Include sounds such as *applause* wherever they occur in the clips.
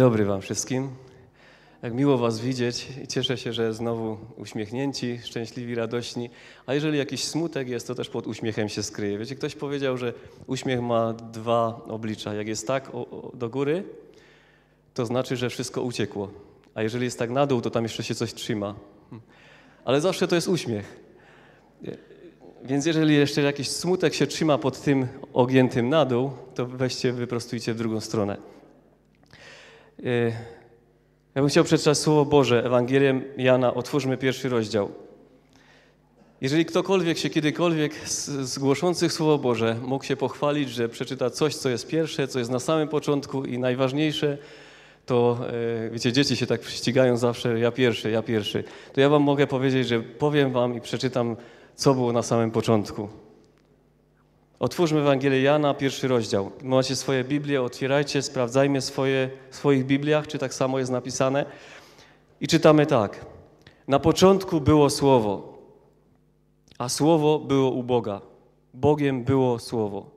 dobry Wam wszystkim. Jak miło Was widzieć i cieszę się, że znowu uśmiechnięci, szczęśliwi, radośni. A jeżeli jakiś smutek jest, to też pod uśmiechem się skryje. Wiecie, ktoś powiedział, że uśmiech ma dwa oblicza. Jak jest tak o, o, do góry, to znaczy, że wszystko uciekło. A jeżeli jest tak na dół, to tam jeszcze się coś trzyma. Hmm. Ale zawsze to jest uśmiech. Więc jeżeli jeszcze jakiś smutek się trzyma pod tym ogiętym na dół, to weźcie, wyprostujcie w drugą stronę. Y, ja bym chciał przeczytać Słowo Boże, Ewangelię Jana, otwórzmy pierwszy rozdział. Jeżeli ktokolwiek się kiedykolwiek z głoszących Słowo Boże mógł się pochwalić, że przeczyta coś, co jest pierwsze, co jest na samym początku i najważniejsze, to y, wiecie, dzieci się tak ścigają zawsze, ja pierwszy, ja pierwszy. To ja wam mogę powiedzieć, że powiem wam i przeczytam, co było na samym początku. Otwórzmy Ewangelię Jana, pierwszy rozdział. Macie swoje Biblię, otwierajcie, sprawdzajmy swoje, w swoich Bibliach, czy tak samo jest napisane. I czytamy tak. Na początku było Słowo, a Słowo było u Boga. Bogiem było Słowo.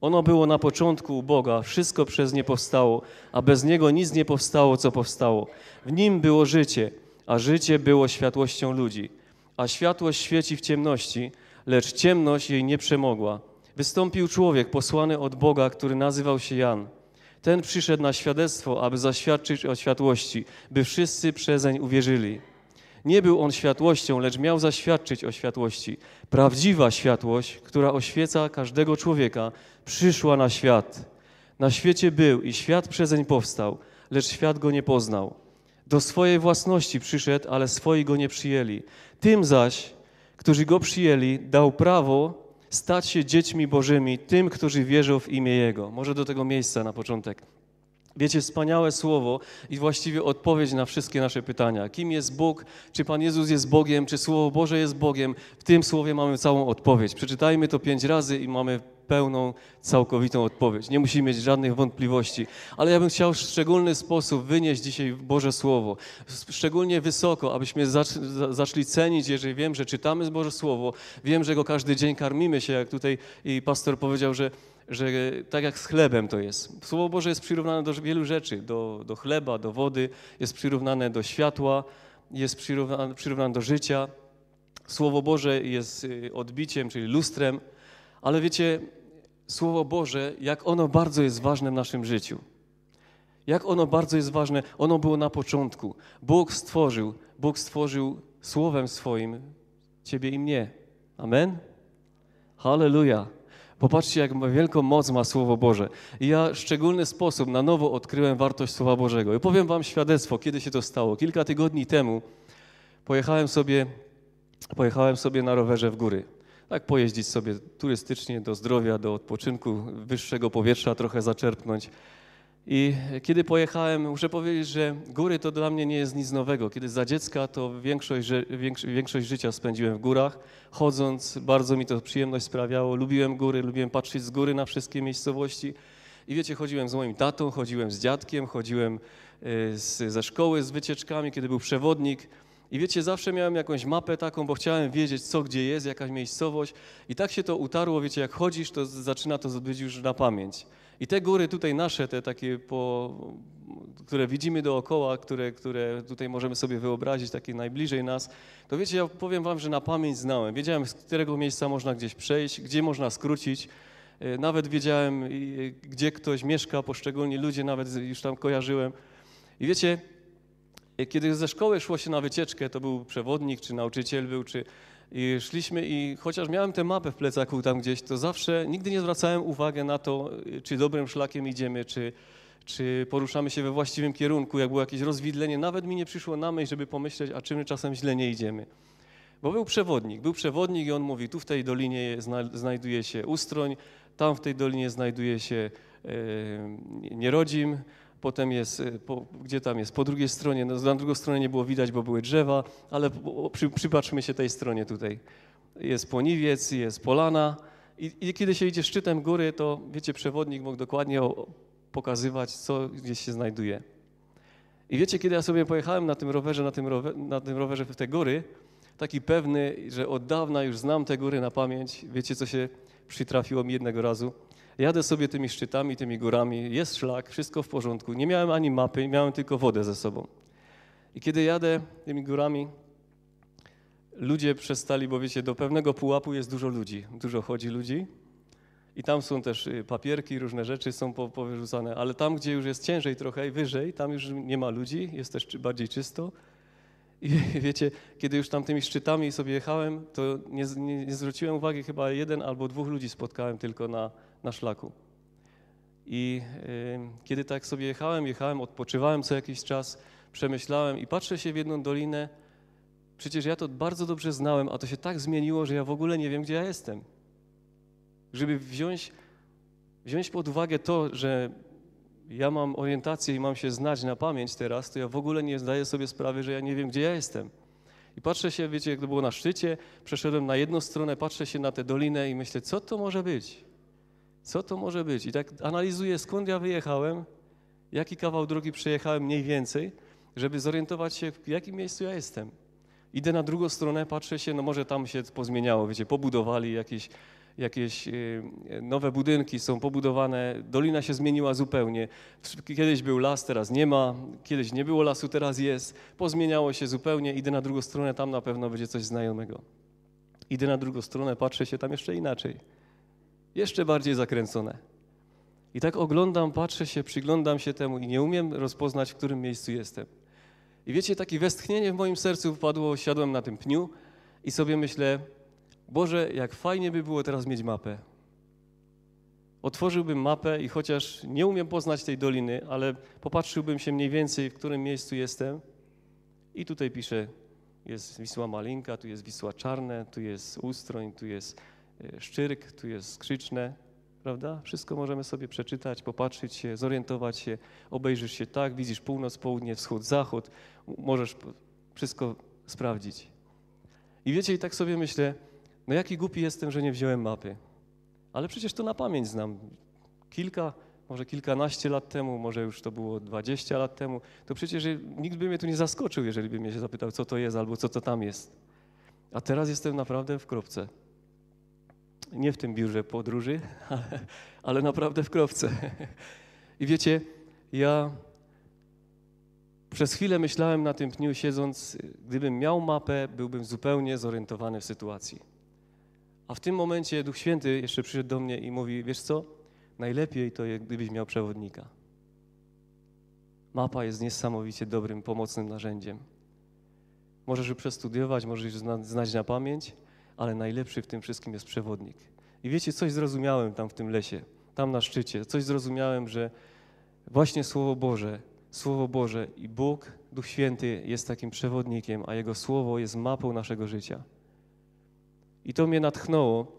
Ono było na początku u Boga, wszystko przez nie powstało, a bez niego nic nie powstało, co powstało. W nim było życie, a życie było światłością ludzi. A światło świeci w ciemności – lecz ciemność jej nie przemogła. Wystąpił człowiek posłany od Boga, który nazywał się Jan. Ten przyszedł na świadectwo, aby zaświadczyć o światłości, by wszyscy przezeń uwierzyli. Nie był on światłością, lecz miał zaświadczyć o światłości. Prawdziwa światłość, która oświeca każdego człowieka, przyszła na świat. Na świecie był i świat przezeń powstał, lecz świat go nie poznał. Do swojej własności przyszedł, ale swoi go nie przyjęli. Tym zaś, którzy Go przyjęli, dał prawo stać się dziećmi bożymi, tym, którzy wierzą w imię Jego. Może do tego miejsca na początek. Wiecie, wspaniałe słowo i właściwie odpowiedź na wszystkie nasze pytania. Kim jest Bóg? Czy Pan Jezus jest Bogiem? Czy Słowo Boże jest Bogiem? W tym słowie mamy całą odpowiedź. Przeczytajmy to pięć razy i mamy pełną, całkowitą odpowiedź. Nie musimy mieć żadnych wątpliwości. Ale ja bym chciał w szczególny sposób wynieść dzisiaj Boże Słowo, szczególnie wysoko, abyśmy zaczęli cenić, jeżeli wiem, że czytamy Boże Słowo, wiem, że go każdy dzień karmimy się, jak tutaj i pastor powiedział, że że tak jak z chlebem to jest. Słowo Boże jest przyrównane do wielu rzeczy, do, do chleba, do wody, jest przyrównane do światła, jest przyrównane, przyrównane do życia. Słowo Boże jest y, odbiciem, czyli lustrem, ale wiecie, Słowo Boże, jak ono bardzo jest ważne w naszym życiu. Jak ono bardzo jest ważne, ono było na początku. Bóg stworzył, Bóg stworzył słowem swoim ciebie i mnie. Amen? Halleluja. Popatrzcie, jak wielką moc ma Słowo Boże. I ja w szczególny sposób na nowo odkryłem wartość Słowa Bożego. I powiem wam świadectwo, kiedy się to stało. Kilka tygodni temu pojechałem sobie, pojechałem sobie na rowerze w góry tak pojeździć sobie turystycznie do zdrowia, do odpoczynku, wyższego powietrza trochę zaczerpnąć. I kiedy pojechałem, muszę powiedzieć, że góry to dla mnie nie jest nic nowego. Kiedy za dziecka, to większość, większość życia spędziłem w górach. Chodząc, bardzo mi to przyjemność sprawiało. Lubiłem góry, lubiłem patrzeć z góry na wszystkie miejscowości. I wiecie, chodziłem z moim tatą, chodziłem z dziadkiem, chodziłem y, z, ze szkoły z wycieczkami, kiedy był przewodnik. I wiecie, zawsze miałem jakąś mapę taką, bo chciałem wiedzieć, co gdzie jest, jakaś miejscowość. I tak się to utarło, wiecie, jak chodzisz, to zaczyna to być już na pamięć. I te góry tutaj nasze, te takie, po, które widzimy dookoła, które, które tutaj możemy sobie wyobrazić, takie najbliżej nas, to wiecie, ja powiem wam, że na pamięć znałem. Wiedziałem, z którego miejsca można gdzieś przejść, gdzie można skrócić. E, nawet wiedziałem, e, gdzie ktoś mieszka, poszczególni ludzie, nawet już tam kojarzyłem. I wiecie, kiedy ze szkoły szło się na wycieczkę, to był przewodnik, czy nauczyciel był, czy i szliśmy i chociaż miałem tę mapę w plecaku tam gdzieś, to zawsze nigdy nie zwracałem uwagi na to, y, czy dobrym szlakiem idziemy, czy, czy poruszamy się we właściwym kierunku, jak było jakieś rozwidlenie. Nawet mi nie przyszło na myśl, żeby pomyśleć, a my czasem źle nie idziemy. Bo był przewodnik, był przewodnik i on mówi, tu w tej dolinie znajduje się Ustroń, tam w tej dolinie znajduje się y, e, Nierodzim, potem jest, y, po, gdzie tam jest, po drugiej stronie, no, na drugą stronę nie było widać, bo były drzewa, ale przy, przypatrzmy się tej stronie tutaj. Jest poniwiec, jest polana i, i kiedy się idzie szczytem góry, to wiecie, przewodnik mógł dokładnie pokazywać, co gdzieś się znajduje. I wiecie, kiedy ja sobie pojechałem na tym rowerze, na tym, rower, na tym rowerze w te góry, taki pewny, że od dawna już znam te góry na pamięć, wiecie, co się przytrafiło mi jednego razu – Jadę sobie tymi szczytami, tymi górami, jest szlak, wszystko w porządku. Nie miałem ani mapy, miałem tylko wodę ze sobą. I kiedy jadę tymi górami, ludzie przestali, bo wiecie, do pewnego pułapu jest dużo ludzi, dużo chodzi ludzi. I tam są też y, papierki, różne rzeczy są powyrzucane, ale tam, gdzie już jest ciężej trochę i wyżej, tam już nie ma ludzi, jest też bardziej czysto. I *laughs* wiecie, kiedy już tam tymi szczytami sobie jechałem, to nie, nie, nie zwróciłem uwagi, chyba jeden albo dwóch ludzi spotkałem tylko na, na szlaku. I y, kiedy tak sobie jechałem, jechałem, odpoczywałem co jakiś czas, przemyślałem i patrzę się w jedną dolinę, przecież ja to bardzo dobrze znałem, a to się tak zmieniło, że ja w ogóle nie wiem, gdzie ja jestem. Żeby wziąć, wziąć pod uwagę to, że ja mam orientację i mam się znać na pamięć teraz, to ja w ogóle nie zdaję sobie sprawy, że ja nie wiem, gdzie ja jestem. I patrzę się, wiecie, jak to było na szczycie, przeszedłem na jedną stronę, patrzę się na tę dolinę i myślę, co to może być? Co to może być? I tak analizuję, skąd ja wyjechałem, jaki kawał drogi przejechałem mniej więcej, żeby zorientować się, w jakim miejscu ja jestem. Idę na drugą stronę, patrzę się, no może tam się pozmieniało, wiecie, pobudowali jakieś, jakieś y, nowe budynki, są pobudowane, dolina się zmieniła zupełnie. Kiedyś był las, teraz nie ma, kiedyś nie było lasu, teraz jest. Pozmieniało się zupełnie, idę na drugą stronę, tam na pewno będzie coś znajomego. Idę na drugą stronę, patrzę się, tam jeszcze inaczej jeszcze bardziej zakręcone. I tak oglądam, patrzę się, przyglądam się temu i nie umiem rozpoznać, w którym miejscu jestem. I wiecie, takie westchnienie w moim sercu wpadło, siadłem na tym pniu i sobie myślę, Boże, jak fajnie by było teraz mieć mapę. Otworzyłbym mapę i chociaż nie umiem poznać tej doliny, ale popatrzyłbym się mniej więcej, w którym miejscu jestem. I tutaj piszę, jest Wisła Malinka, tu jest Wisła Czarne, tu jest Ustroń, tu jest Y, szczyrk, tu jest Skrzyczne, prawda? Wszystko możemy sobie przeczytać, popatrzeć się, zorientować się, obejrzysz się tak, widzisz północ, południe, wschód, zachód, możesz wszystko sprawdzić. I wiecie, i tak sobie myślę, no jaki głupi jestem, że nie wziąłem mapy. Ale przecież to na pamięć znam. Kilka, może kilkanaście lat temu, może już to było dwadzieścia lat temu, to przecież nikt by mnie tu nie zaskoczył, jeżeli by mnie się zapytał, co to jest albo co to tam jest. A teraz jestem naprawdę w kropce nie w tym biurze podróży, *laughs* ale, naprawdę w krowce. I wiecie, ja przez chwilę myślałem na tym pniu, siedząc, gdybym miał mapę, byłbym zupełnie zorientowany w sytuacji. A w tym momencie Duch Święty jeszcze przyszedł do mnie i mówi: Wiesz co? Najlepiej to, jest, gdybyś miał przewodnika. Mapa jest niesamowicie dobrym, pomocnym narzędziem. Możesz ją przestudiować, możesz ją znać na pamięć, ale najlepszy w tym wszystkim jest przewodnik. I wiecie, coś zrozumiałem tam w tym lesie, tam na szczycie, coś zrozumiałem, że właśnie Słowo Boże, Słowo Boże i Bóg, Duch Święty jest takim przewodnikiem, a Jego Słowo jest mapą naszego życia. I to mnie natchnęło,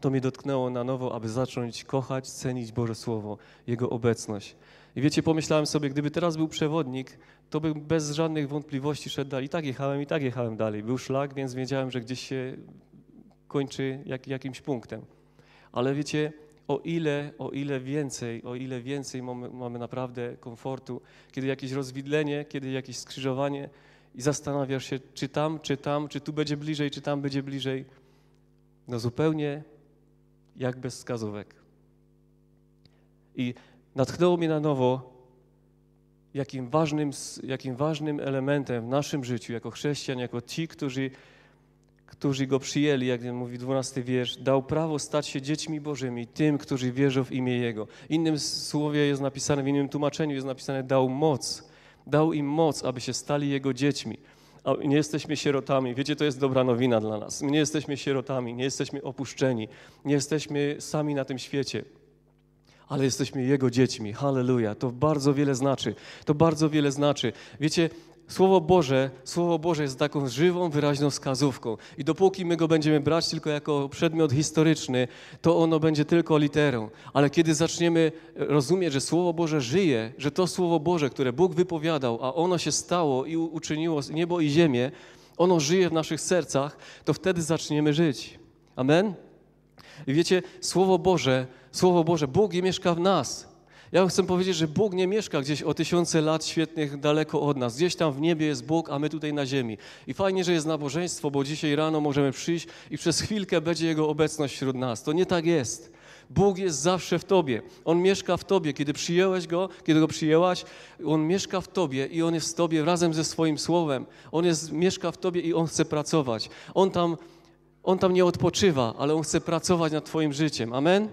to mnie dotknęło na nowo, aby zacząć kochać, cenić Boże Słowo, Jego obecność. I wiecie, pomyślałem sobie, gdyby teraz był przewodnik, to bym bez żadnych wątpliwości szedł dalej. I tak jechałem, i tak jechałem dalej. Był szlak, więc wiedziałem, że gdzieś się kończy jak, jakimś punktem. Ale wiecie, o ile, o ile więcej, o ile więcej mamy, mamy naprawdę komfortu, kiedy jakieś rozwidlenie, kiedy jakieś skrzyżowanie i zastanawiasz się, czy tam, czy tam, czy tu będzie bliżej, czy tam będzie bliżej. No zupełnie jak bez wskazówek. I natchnęło mnie na nowo, jakim ważnym, jakim ważnym elementem w naszym życiu, jako chrześcijan, jako ci, którzy którzy Go przyjęli, jak mówi 12 wiersz, dał prawo stać się dziećmi Bożymi, tym, którzy wierzą w imię Jego. Innym słowie jest napisane, w innym tłumaczeniu jest napisane, dał moc, dał im moc, aby się stali Jego dziećmi. A nie jesteśmy sierotami. Wiecie, to jest dobra nowina dla nas. My nie jesteśmy sierotami, nie jesteśmy opuszczeni, nie jesteśmy sami na tym świecie ale jesteśmy Jego dziećmi. Halleluja. To bardzo wiele znaczy. To bardzo wiele znaczy. Wiecie, Słowo Boże, Słowo Boże jest taką żywą, wyraźną wskazówką. I dopóki my go będziemy brać tylko jako przedmiot historyczny, to ono będzie tylko literą. Ale kiedy zaczniemy rozumieć, że Słowo Boże żyje, że to Słowo Boże, które Bóg wypowiadał, a ono się stało i uczyniło niebo i ziemię, ono żyje w naszych sercach, to wtedy zaczniemy żyć. Amen? I wiecie, Słowo Boże, Słowo Boże, Bóg mieszka w nas. Ja chcę powiedzieć, że Bóg nie mieszka gdzieś o tysiące lat świetnych daleko od nas. Gdzieś tam w niebie jest Bóg, a my tutaj na ziemi. I fajnie, że jest nabożeństwo, bo dzisiaj rano możemy przyjść i przez chwilkę będzie Jego obecność wśród nas. To nie tak jest. Bóg jest zawsze w tobie. On mieszka w tobie. Kiedy przyjęłeś go, kiedy go przyjęłaś, on mieszka w tobie i on jest w tobie razem ze swoim słowem. On jest, mieszka w tobie i on chce pracować. On tam, on tam nie odpoczywa, ale on chce pracować nad twoim życiem. Amen.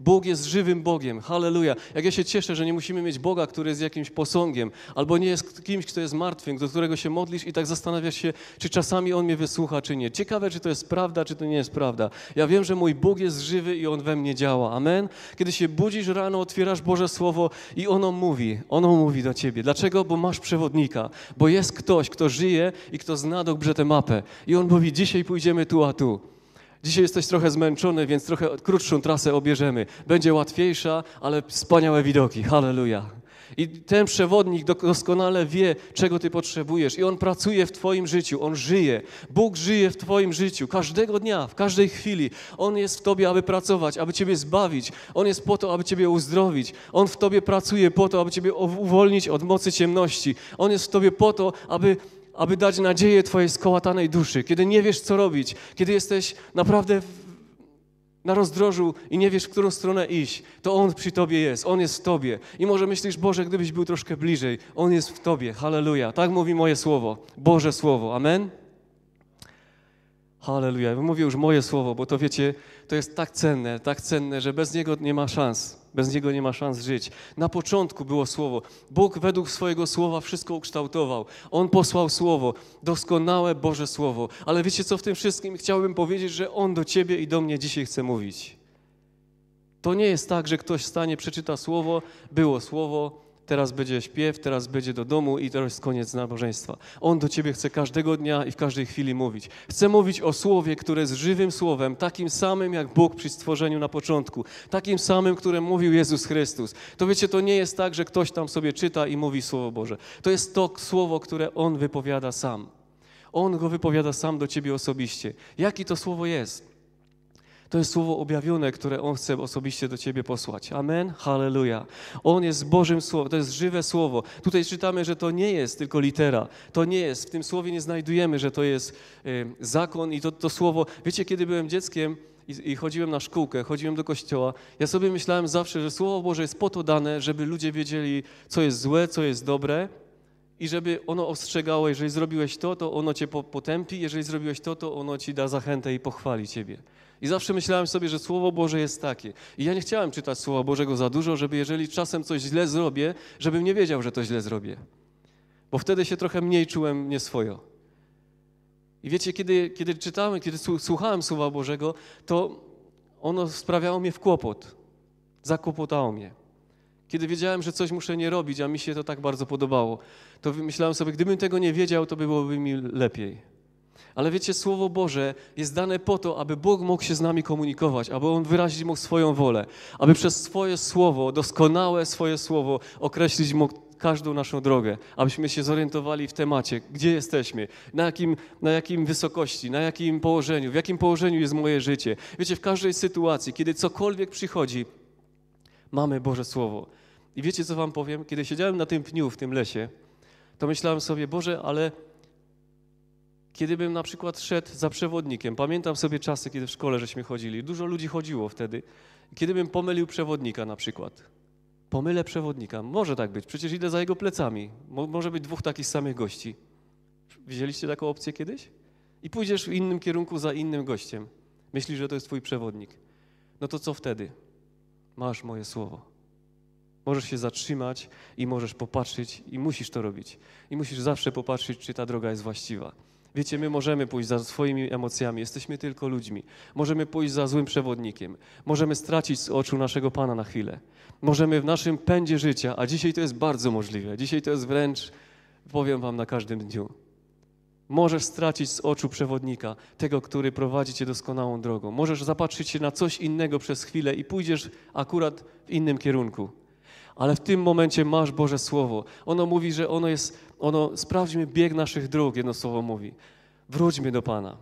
Bóg jest żywym Bogiem. Halleluja. Jak ja się cieszę, że nie musimy mieć Boga, który jest jakimś posągiem, albo nie jest kimś, kto jest martwym, do którego się modlisz i tak zastanawiasz się, czy czasami On mnie wysłucha, czy nie. Ciekawe, czy to jest prawda, czy to nie jest prawda. Ja wiem, że mój Bóg jest żywy i On we mnie działa. Amen. Kiedy się budzisz rano, otwierasz Boże Słowo i ono mówi, ono mówi do ciebie. Dlaczego? Bo masz przewodnika, bo jest ktoś, kto żyje i kto zna dobrze tę mapę. I on mówi, dzisiaj pójdziemy tu, a tu. Dzisiaj jesteś trochę zmęczony, więc trochę krótszą trasę obierzemy. Będzie łatwiejsza, ale wspaniałe widoki. Halleluja. I ten przewodnik doskonale wie, czego ty potrzebujesz. I on pracuje w twoim życiu, on żyje. Bóg żyje w twoim życiu, każdego dnia, w każdej chwili. On jest w tobie, aby pracować, aby ciebie zbawić. On jest po to, aby ciebie uzdrowić. On w tobie pracuje po to, aby ciebie uwolnić od mocy ciemności. On jest w tobie po to, aby aby dać nadzieję Twojej skołatanej duszy, kiedy nie wiesz, co robić, kiedy jesteś naprawdę na rozdrożu i nie wiesz, w którą stronę iść, to On przy Tobie jest, On jest w Tobie. I może myślisz, Boże, gdybyś był troszkę bliżej, On jest w Tobie. Halleluja. Tak mówi moje słowo, Boże Słowo. Amen. Halleluja. Mówię już moje słowo, bo to wiecie, to jest tak cenne, tak cenne, że bez niego nie ma szans. Bez niego nie ma szans żyć. Na początku było słowo. Bóg według swojego słowa wszystko ukształtował. On posłał słowo, doskonałe Boże słowo. Ale wiecie co w tym wszystkim? Chciałbym powiedzieć, że On do ciebie i do mnie dzisiaj chce mówić. To nie jest tak, że ktoś stanie, przeczyta słowo, było słowo, teraz będzie śpiew, teraz będzie do domu i teraz koniec nabożeństwa. On do ciebie chce każdego dnia i w każdej chwili mówić. Chce mówić o słowie, które jest żywym słowem, takim samym jak Bóg przy stworzeniu na początku, takim samym, które mówił Jezus Chrystus. To wiecie, to nie jest tak, że ktoś tam sobie czyta i mówi Słowo Boże. To jest to słowo, które On wypowiada sam. On go wypowiada sam do ciebie osobiście. Jaki to słowo jest? To jest słowo objawione, które On chce osobiście do Ciebie posłać. Amen? Halleluja. On jest Bożym Słowem, to jest żywe Słowo. Tutaj czytamy, że to nie jest tylko litera. To nie jest, w tym Słowie nie znajdujemy, że to jest y, zakon i to, to Słowo. Wiecie, kiedy byłem dzieckiem, i, i, chodziłem na szkółkę, chodziłem do kościoła, ja sobie myślałem zawsze, że Słowo Boże jest po to dane, żeby ludzie wiedzieli, co jest złe, co jest dobre i żeby ono ostrzegało, jeżeli zrobiłeś to, to ono cię potępi, jeżeli zrobiłeś to, to ono ci da zachętę i pochwali ciebie. I zawsze myślałem sobie, że Słowo Boże jest takie. I ja nie chciałem czytać Słowa Bożego za dużo, żeby jeżeli czasem coś źle zrobię, żebym nie wiedział, że to źle zrobię. Bo wtedy się trochę mniej czułem nieswojo. I wiecie, kiedy, kiedy czytałem, kiedy słuchałem Słowa Bożego, to ono sprawiało mnie w kłopot. Zakłopotało mnie. Kiedy wiedziałem, że coś muszę nie robić, a mi się to tak bardzo podobało, to myślałem sobie, gdybym tego nie wiedział, to byłoby mi lepiej. Ale wiecie, Słowo Boże jest dane po to, aby Bóg mógł się z nami komunikować, aby On wyrazić mógł swoją wolę, aby przez swoje Słowo, doskonałe swoje Słowo określić mógł każdą naszą drogę, abyśmy się zorientowali w temacie, gdzie jesteśmy, na jakim, na jakim wysokości, na jakim położeniu, w jakim położeniu jest moje życie. Wiecie, w każdej sytuacji, kiedy cokolwiek przychodzi, mamy Boże Słowo. I wiecie, co wam powiem? Kiedy siedziałem na tym pniu w tym lesie, to myślałem sobie, Boże, ale Kiedybym na przykład szedł za przewodnikiem, pamiętam sobie czasy, kiedy w szkole żeśmy chodzili, dużo ludzi chodziło wtedy, kiedybym pomylił przewodnika na przykład. Pomylę przewodnika, może tak być, przecież idę za jego plecami, Mo może być dwóch takich samych gości. Widzieliście taką opcję kiedyś? I pójdziesz w innym kierunku za innym gościem. Myślisz, że to jest twój przewodnik. No to co wtedy? Masz moje słowo. Możesz się zatrzymać i możesz popatrzeć, i musisz to robić. I musisz zawsze popatrzeć, czy ta droga jest właściwa. Wiecie, my możemy pójść za swoimi emocjami, jesteśmy tylko ludźmi. Możemy pójść za złym przewodnikiem. Możemy stracić z oczu naszego Pana na chwilę. Możemy w naszym pędzie życia, a dzisiaj to jest bardzo możliwe. Dzisiaj to jest wręcz, powiem Wam, na każdym dniu. Możesz stracić z oczu przewodnika, tego, który prowadzi cię doskonałą drogą. Możesz zapatrzyć się na coś innego przez chwilę i pójdziesz akurat w innym kierunku ale w tym momencie masz Boże Słowo. Ono mówi, że ono jest, ono, sprawdźmy bieg naszych dróg, jedno słowo mówi. Wróćmy do Pana.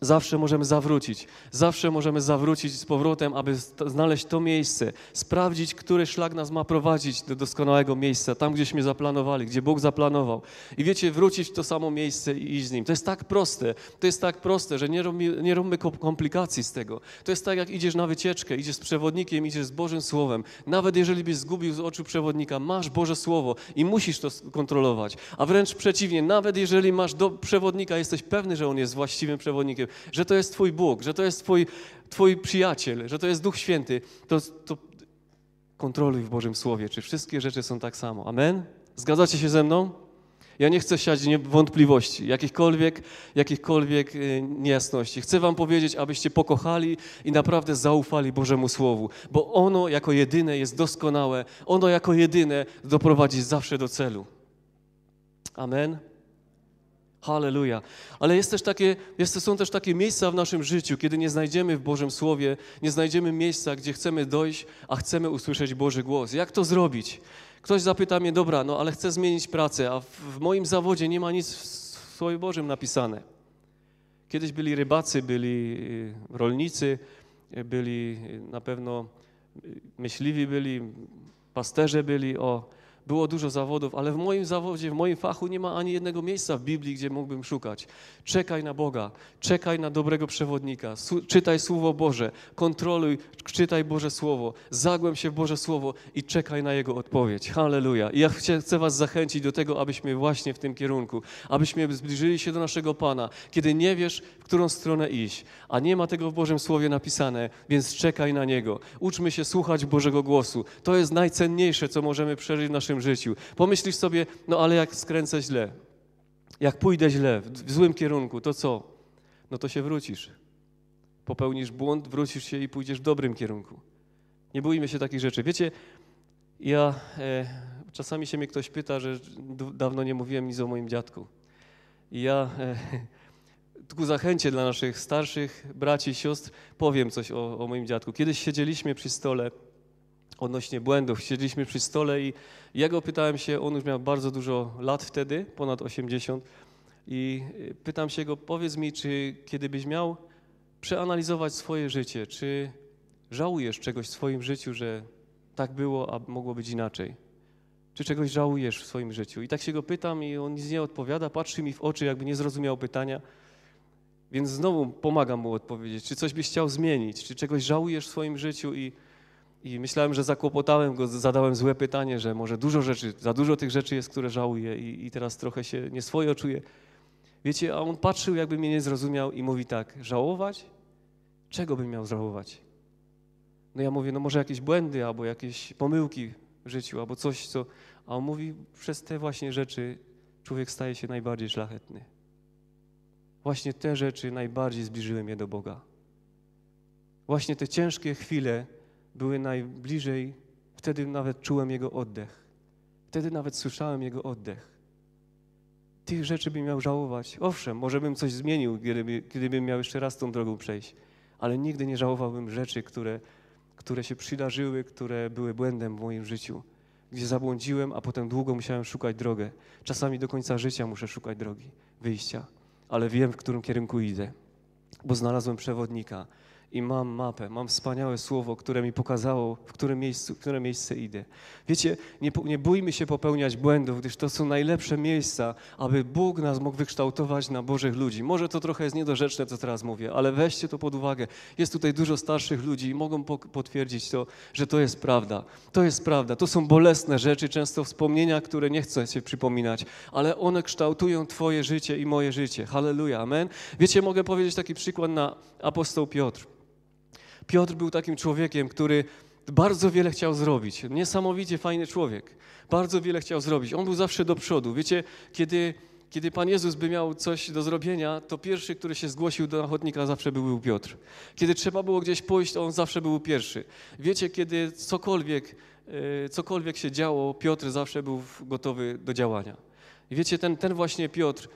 Zawsze możemy zawrócić, zawsze możemy zawrócić z powrotem, aby znaleźć to miejsce, sprawdzić, który szlak nas ma prowadzić do doskonałego miejsca, tam gdzieśmy zaplanowali, gdzie Bóg zaplanował. I wiecie, wrócić w to samo miejsce i iść z Nim. To jest tak proste, to jest tak proste, że nie, robi, nie robimy komplikacji z tego. To jest tak, jak idziesz na wycieczkę, idziesz z przewodnikiem, idziesz z Bożym Słowem. Nawet jeżeli byś zgubił z oczu przewodnika, masz Boże Słowo i musisz to kontrolować. A wręcz przeciwnie, nawet jeżeli masz do przewodnika, jesteś pewny, że on jest właściwym przewodnikiem, że to jest Twój Bóg, że to jest Twój, twój przyjaciel, że to jest Duch Święty, to, to kontroluj w Bożym Słowie, czy wszystkie rzeczy są tak samo. Amen? Zgadzacie się ze mną? Ja nie chcę siać wątpliwości, jakichkolwiek, jakichkolwiek y, niejasności. Chcę wam powiedzieć, abyście pokochali i naprawdę zaufali Bożemu Słowu, bo ono jako jedyne jest doskonałe, ono jako jedyne doprowadzi zawsze do celu. Amen. Halleluja. Ale jest też takie, jest, są też takie miejsca w naszym życiu, kiedy nie znajdziemy w Bożym Słowie, nie znajdziemy miejsca, gdzie chcemy dojść, a chcemy usłyszeć Boży głos. Jak to zrobić? Ktoś zapyta mnie, dobra, no ale chcę zmienić pracę, a w, w moim zawodzie nie ma nic w Słowie Bożym napisane. Kiedyś byli rybacy, byli y, rolnicy, byli na pewno myśliwi byli, pasterze byli, o, było dużo zawodów, ale w moim zawodzie, w moim fachu nie ma ani jednego miejsca w Biblii, gdzie mógłbym szukać. Czekaj na Boga, czekaj na dobrego przewodnika, czytaj Słowo Boże, kontroluj, czytaj Boże Słowo, zagłęb się w Boże Słowo i czekaj na Jego odpowiedź. Halleluja. I ja chcę Was zachęcić do tego, abyśmy właśnie w tym kierunku, abyśmy zbliżyli się do naszego Pana, kiedy nie wiesz, w którą stronę iść, a nie ma tego w Bożym Słowie napisane, więc czekaj na Niego. Uczmy się słuchać Bożego głosu. To jest najcenniejsze, co możemy przeżyć w naszym naszym życiu. Pomyślisz sobie, no ale jak skręcę źle, jak pójdę źle, w złym kierunku, to co? No to się wrócisz. Popełnisz błąd, wrócisz się i pójdziesz w dobrym kierunku. Nie bójmy się takich rzeczy. Wiecie, ja e, czasami się mnie ktoś pyta, że dawno nie mówiłem nic o moim dziadku. I ja e, *laughs* ku zachęcie dla naszych starszych braci i sióstr powiem coś o, o moim dziadku. Kiedyś siedzieliśmy przy stole odnośnie błędów. siedzieliśmy przy stole i ja go pytałem się, on już miał bardzo dużo lat wtedy, ponad 80, i y, pytam się go, powiedz mi, czy kiedybyś miał przeanalizować swoje życie, czy żałujesz czegoś w swoim życiu, że tak było, a mogło być inaczej? Czy czegoś żałujesz w swoim życiu? I tak się go pytam i on nic nie odpowiada, patrzy mi w oczy, jakby nie zrozumiał pytania. Więc znowu pomagam mu odpowiedzieć, czy coś byś chciał zmienić, czy czegoś żałujesz w swoim życiu i i myślałem, że zakłopotałem go, zadałem złe pytanie, że może dużo rzeczy, za dużo tych rzeczy jest, które żałuję i, i teraz trochę się nieswojo czuję. Wiecie, a on patrzył, jakby mnie nie zrozumiał i mówi tak, żałować? Czego bym miał żałować? No ja mówię, no może jakieś błędy albo jakieś pomyłki w życiu, albo coś, co... A on mówi, przez te właśnie rzeczy człowiek staje się najbardziej szlachetny. Właśnie te rzeczy najbardziej zbliżyły mnie do Boga. Właśnie te ciężkie chwile były najbliżej, wtedy nawet czułem Jego oddech. Wtedy nawet słyszałem Jego oddech. Tych rzeczy bym miał żałować. Owszem, może bym coś zmienił, gdyby, gdybym miał jeszcze raz tą drogą przejść, ale nigdy nie żałowałbym rzeczy, które, które się przydarzyły, które były błędem w moim życiu, gdzie zabłądziłem, a potem długo musiałem szukać drogę. Czasami do końca życia muszę szukać drogi, wyjścia, ale wiem, w którym kierunku idę, bo znalazłem przewodnika, i mam mapę, mam wspaniałe słowo, które mi pokazało, w którym miejscu, w które miejsce idę. Wiecie, nie, nie bójmy się popełniać błędów, gdyż to są najlepsze miejsca, aby Bóg nas mógł wykształtować na Bożych ludzi. Może to trochę jest niedorzeczne, co teraz mówię, ale weźcie to pod uwagę. Jest tutaj dużo starszych ludzi i mogą potwierdzić to, że to jest prawda. To jest prawda. To są bolesne rzeczy, często wspomnienia, które nie chcę się przypominać, ale one kształtują Twoje życie i moje życie. Halleluja, amen. Wiecie, mogę powiedzieć taki przykład na apostoł Piotr. Piotr był takim człowiekiem, który bardzo wiele chciał zrobić. Niesamowicie fajny człowiek. Bardzo wiele chciał zrobić. On był zawsze do przodu. Wiecie, kiedy, kiedy Pan Jezus by miał coś do zrobienia, to pierwszy, który się zgłosił do ochotnika, zawsze był Piotr. Kiedy trzeba było gdzieś pójść, to on zawsze był pierwszy. Wiecie, kiedy cokolwiek, e, cokolwiek się działo, Piotr zawsze był gotowy do działania. I wiecie, ten, ten właśnie Piotr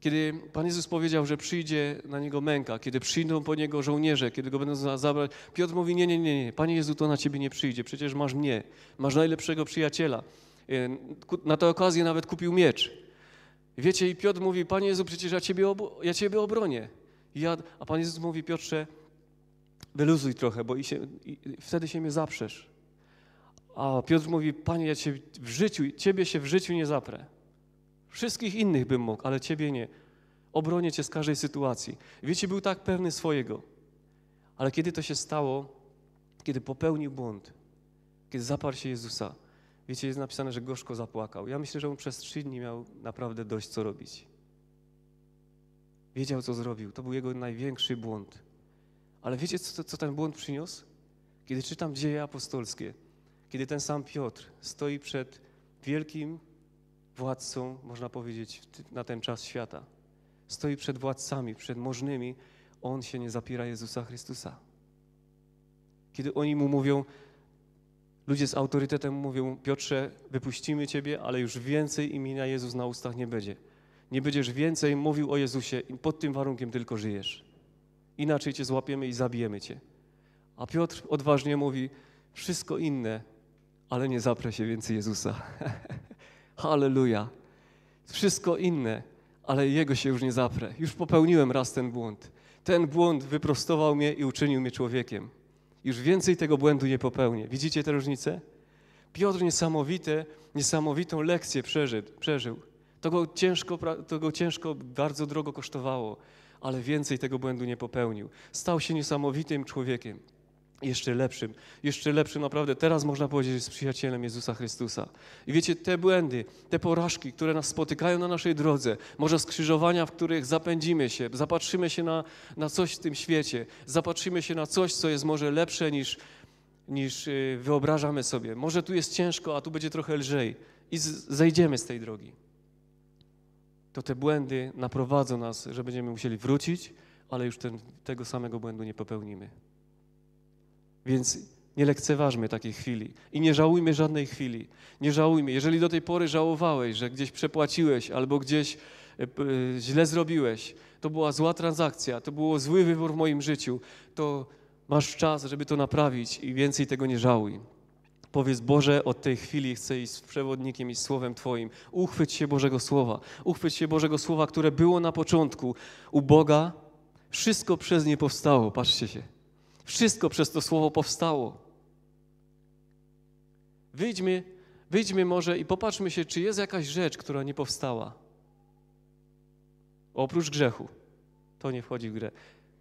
kiedy Pan Jezus powiedział, że przyjdzie na niego męka, kiedy przyjdą po niego żołnierze, kiedy go będą zabrać, Piotr mówi: Nie, nie, nie, nie, Panie Jezu, to na ciebie nie przyjdzie, przecież masz mnie, masz najlepszego przyjaciela. Y, na tę okazję nawet kupił miecz. Wiecie, i Piotr mówi: Panie Jezu, przecież ja ciebie, ja ciebie obronię. Ja, a Pan Jezus mówi: Piotrze, wyluzuj trochę, bo i się, i wtedy się mnie zaprzesz. A Piotr mówi: Panie, ja cię w życiu, ciebie się w życiu nie zaprę. Wszystkich innych bym mógł, ale ciebie nie. Obronię cię z każdej sytuacji. Wiecie, był tak pewny swojego. Ale kiedy to się stało, kiedy popełnił błąd, kiedy zaparł się Jezusa, wiecie, jest napisane, że gorzko zapłakał. Ja myślę, że on przez trzy dni miał naprawdę dość co robić. Wiedział, co zrobił. To był jego największy błąd. Ale wiecie, co, co ten błąd przyniósł? Kiedy czytam dzieje apostolskie, kiedy ten sam Piotr stoi przed wielkim władcą, można powiedzieć, na ten czas świata. Stoi przed władcami, przed możnymi. On się nie zapiera Jezusa Chrystusa. Kiedy oni mu mówią, ludzie z autorytetem mówią, Piotrze, wypuścimy ciebie, ale już więcej imienia Jezus na ustach nie będzie. Nie będziesz więcej mówił o Jezusie i pod tym warunkiem tylko żyjesz. Inaczej cię złapiemy i zabijemy cię. A Piotr odważnie mówi, wszystko inne, ale nie zaprę się więcej Jezusa. *laughs* Halleluja. Wszystko inne, ale jego się już nie zaprę. Już popełniłem raz ten błąd. Ten błąd wyprostował mnie i uczynił mnie człowiekiem. Już więcej tego błędu nie popełnię. Widzicie tę różnicę? Piotr niesamowite, niesamowitą lekcję przeżył. przeżył. To, go ciężko, to go ciężko, bardzo drogo kosztowało, ale więcej tego błędu nie popełnił. Stał się niesamowitym człowiekiem jeszcze lepszym, jeszcze lepszym naprawdę. Teraz można powiedzieć, że jest przyjacielem Jezusa Chrystusa. I wiecie, te błędy, te porażki, które nas spotykają na naszej drodze, może skrzyżowania, w których zapędzimy się, zapatrzymy się na, na coś w tym świecie, zapatrzymy się na coś, co jest może lepsze niż, niż y, wyobrażamy sobie. Może tu jest ciężko, a tu będzie trochę lżej i zejdziemy z tej drogi. To te błędy naprowadzą nas, że będziemy musieli wrócić, ale już ten, tego samego błędu nie popełnimy. Więc nie lekceważmy takiej chwili i nie żałujmy żadnej chwili. Nie żałujmy. Jeżeli do tej pory żałowałeś, że gdzieś przepłaciłeś albo gdzieś e, e, źle zrobiłeś, to była zła transakcja, to był zły wybór w moim życiu, to masz czas, żeby to naprawić i więcej tego nie żałuj. Powiedz Boże, od tej chwili chcę iść z przewodnikiem i z Słowem Twoim. Uchwyć się Bożego Słowa. Uchwyć się Bożego Słowa, które było na początku u Boga. Wszystko przez nie powstało. Patrzcie się. Wszystko przez to słowo powstało. Wyjdźmy, wyjdźmy może i popatrzmy się, czy jest jakaś rzecz, która nie powstała. Oprócz grzechu. To nie wchodzi w grę.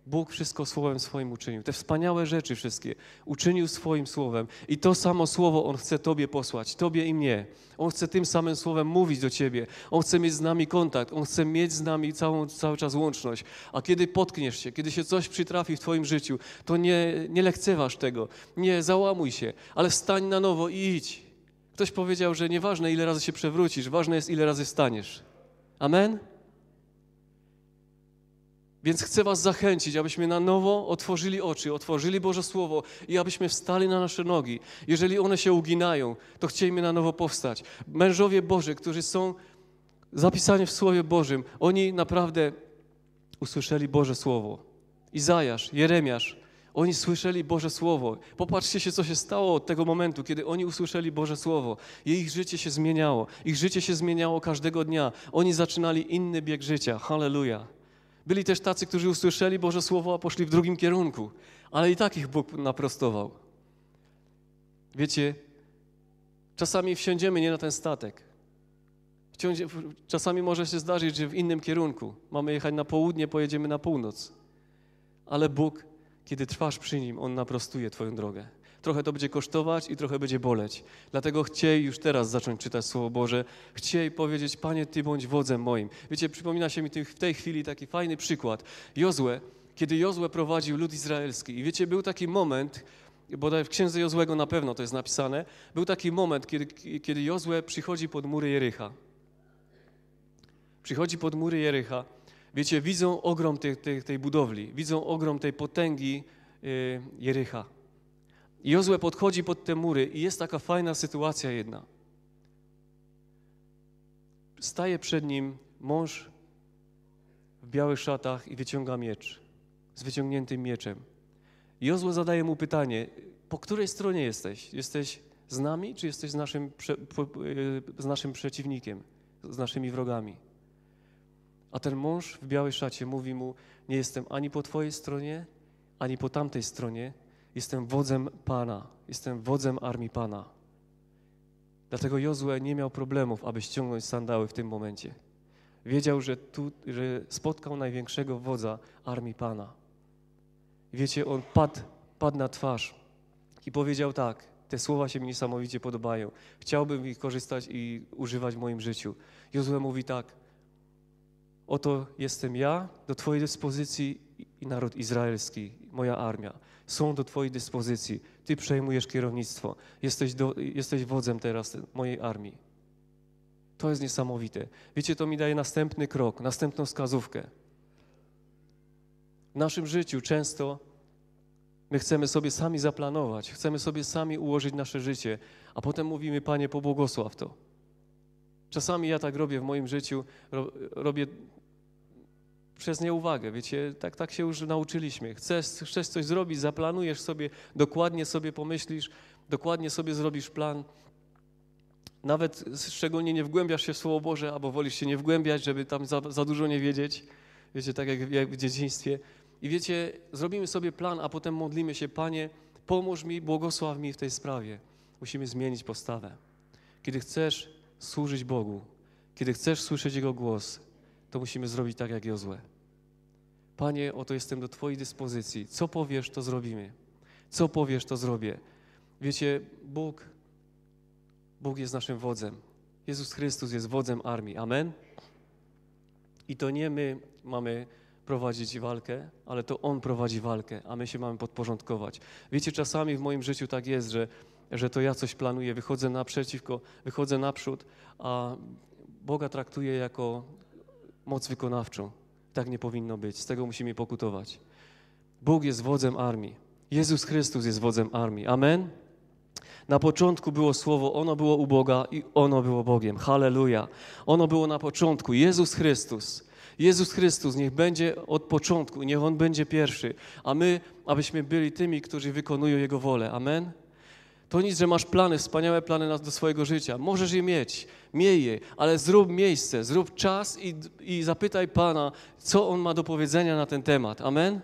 Bóg wszystko słowem swoim uczynił. Te wspaniałe rzeczy wszystkie uczynił swoim słowem. I to samo słowo On chce Tobie posłać, Tobie i mnie. On chce tym samym słowem mówić do Ciebie. On chce mieć z nami kontakt. On chce mieć z nami całą, cały czas łączność. A kiedy potkniesz się, kiedy się coś przytrafi w Twoim życiu, to nie, nie lekceważ tego. Nie załamuj się, ale wstań na nowo i idź. Ktoś powiedział, że nieważne ile razy się przewrócisz, ważne jest ile razy staniesz. Amen? Więc chcę Was zachęcić, abyśmy na nowo otworzyli oczy, otworzyli Boże Słowo i abyśmy wstali na nasze nogi. Jeżeli one się uginają, to chciejmy na nowo powstać. Mężowie Boży, którzy są zapisani w Słowie Bożym, oni naprawdę usłyszeli Boże Słowo. Izajasz, Jeremiasz, oni słyszeli Boże Słowo. Popatrzcie się, co się stało od tego momentu, kiedy oni usłyszeli Boże Słowo. Ich życie się zmieniało. Ich życie się zmieniało każdego dnia. Oni zaczynali inny bieg życia. Halleluja. Byli też tacy, którzy usłyszeli Boże Słowo, a poszli w drugim kierunku, ale i tak ich Bóg naprostował. Wiecie, czasami wsiądziemy nie na ten statek. Czasami może się zdarzyć, że w innym kierunku. Mamy jechać na południe, pojedziemy na północ. Ale Bóg, kiedy trwasz przy Nim, On naprostuje Twoją drogę trochę to będzie kosztować i trochę będzie boleć. Dlatego chciej już teraz zacząć czytać Słowo Boże, chciej powiedzieć, Panie, Ty bądź wodzem moim. Wiecie, przypomina się mi w tej chwili taki fajny przykład. Jozłe, kiedy Jozłe prowadził lud izraelski i wiecie, był taki moment, bodaj w Księdze Jozłego na pewno to jest napisane, był taki moment, kiedy, kiedy przychodzi pod mury Jericha. Przychodzi pod mury Jericha. Wiecie, widzą ogrom tej, tej, tej budowli, widzą ogrom tej potęgi y, Jericha. I Jozue podchodzi pod te mury i jest taka fajna sytuacja jedna. Staje przed nim mąż w białych szatach i wyciąga miecz z wyciągniętym mieczem. Jozue zadaje mu pytanie, po której stronie jesteś? Jesteś z nami, czy jesteś z naszym, e, z naszym przeciwnikiem, z naszymi wrogami? A ten mąż w białej szacie mówi mu: Nie jestem ani po twojej stronie, ani po tamtej stronie, Jestem wodzem Pana, jestem wodzem armii Pana. Dlatego Jozue nie miał problemów, aby ściągnąć sandały w tym momencie. Wiedział, że, tu, że spotkał największego wodza armii Pana. Wiecie, on padł, padł na twarz i powiedział tak, te słowa się mi niesamowicie podobają. Chciałbym ich korzystać i używać w moim życiu. Jozue mówi tak, oto jestem ja do Twojej dyspozycji i naród izraelski, moja armia są do Twojej dyspozycji. Ty przejmujesz kierownictwo. Jesteś, do, jesteś wodzem teraz mojej armii. To jest niesamowite. Wiecie, to mi daje następny krok, następną wskazówkę. W naszym życiu często my chcemy sobie sami zaplanować, chcemy sobie sami ułożyć nasze życie, a potem mówimy, Panie, pobłogosław to. Czasami ja tak robię w moim życiu, robię przez nieuwagę. Wiecie, tak, tak się już nauczyliśmy. Chcesz, chcesz coś zrobić, zaplanujesz sobie, dokładnie sobie pomyślisz, dokładnie sobie zrobisz plan. Nawet szczególnie nie wgłębiasz się w Słowo Boże, albo wolisz się nie wgłębiać, żeby tam za, za dużo nie wiedzieć. Wiecie, tak jak, jak w dzieciństwie. I wiecie, zrobimy sobie plan, a potem modlimy się, Panie, pomóż mi, błogosław mi w tej sprawie. Musimy zmienić postawę. Kiedy chcesz służyć Bogu, kiedy chcesz słyszeć Jego głos, to musimy zrobić tak jak Jozue. Panie, oto jestem do Twojej dyspozycji. Co powiesz, to zrobimy. Co powiesz, to zrobię. Wiecie, Bóg, Bóg jest naszym wodzem. Jezus Chrystus jest wodzem armii. Amen. I to nie my mamy prowadzić walkę, ale to On prowadzi walkę, a my się mamy podporządkować. Wiecie, czasami w moim życiu tak jest, że, że to ja coś planuję, wychodzę naprzeciwko, wychodzę naprzód, a Boga traktuję jako moc wykonawczą. Tak nie powinno być. Z tego musimy pokutować. Bóg jest wodzem armii. Jezus Chrystus jest wodzem armii. Amen. Na początku było słowo, ono było u Boga i ono było Bogiem. Halleluja. Ono było na początku. Jezus Chrystus. Jezus Chrystus niech będzie od początku, niech On będzie pierwszy, a my, abyśmy byli tymi, którzy wykonują Jego wolę. Amen. To nic, że masz plany, wspaniałe plany do swojego życia. Możesz je mieć, miej je, ale zrób miejsce, zrób czas i, i zapytaj Pana, co On ma do powiedzenia na ten temat. Amen?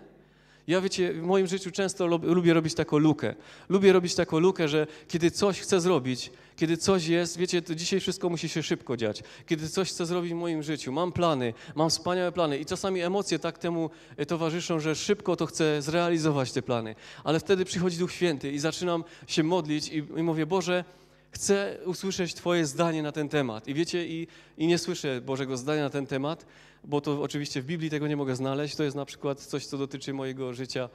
Ja wiecie, w moim życiu często lubię robić taką lukę. Lubię robić taką lukę, że kiedy coś chcę zrobić, kiedy coś jest, wiecie, to dzisiaj wszystko musi się szybko dziać. Kiedy coś chcę zrobić w moim życiu, mam plany, mam wspaniałe plany i czasami emocje tak temu e, towarzyszą, że szybko to chcę zrealizować te plany. Ale wtedy przychodzi Duch Święty i zaczynam się modlić i, i mówię, Boże, chcę usłyszeć Twoje zdanie na ten temat. I wiecie, i, i nie słyszę Bożego zdania na ten temat, bo to oczywiście w Biblii tego nie mogę znaleźć. To jest na przykład coś, co dotyczy mojego życia,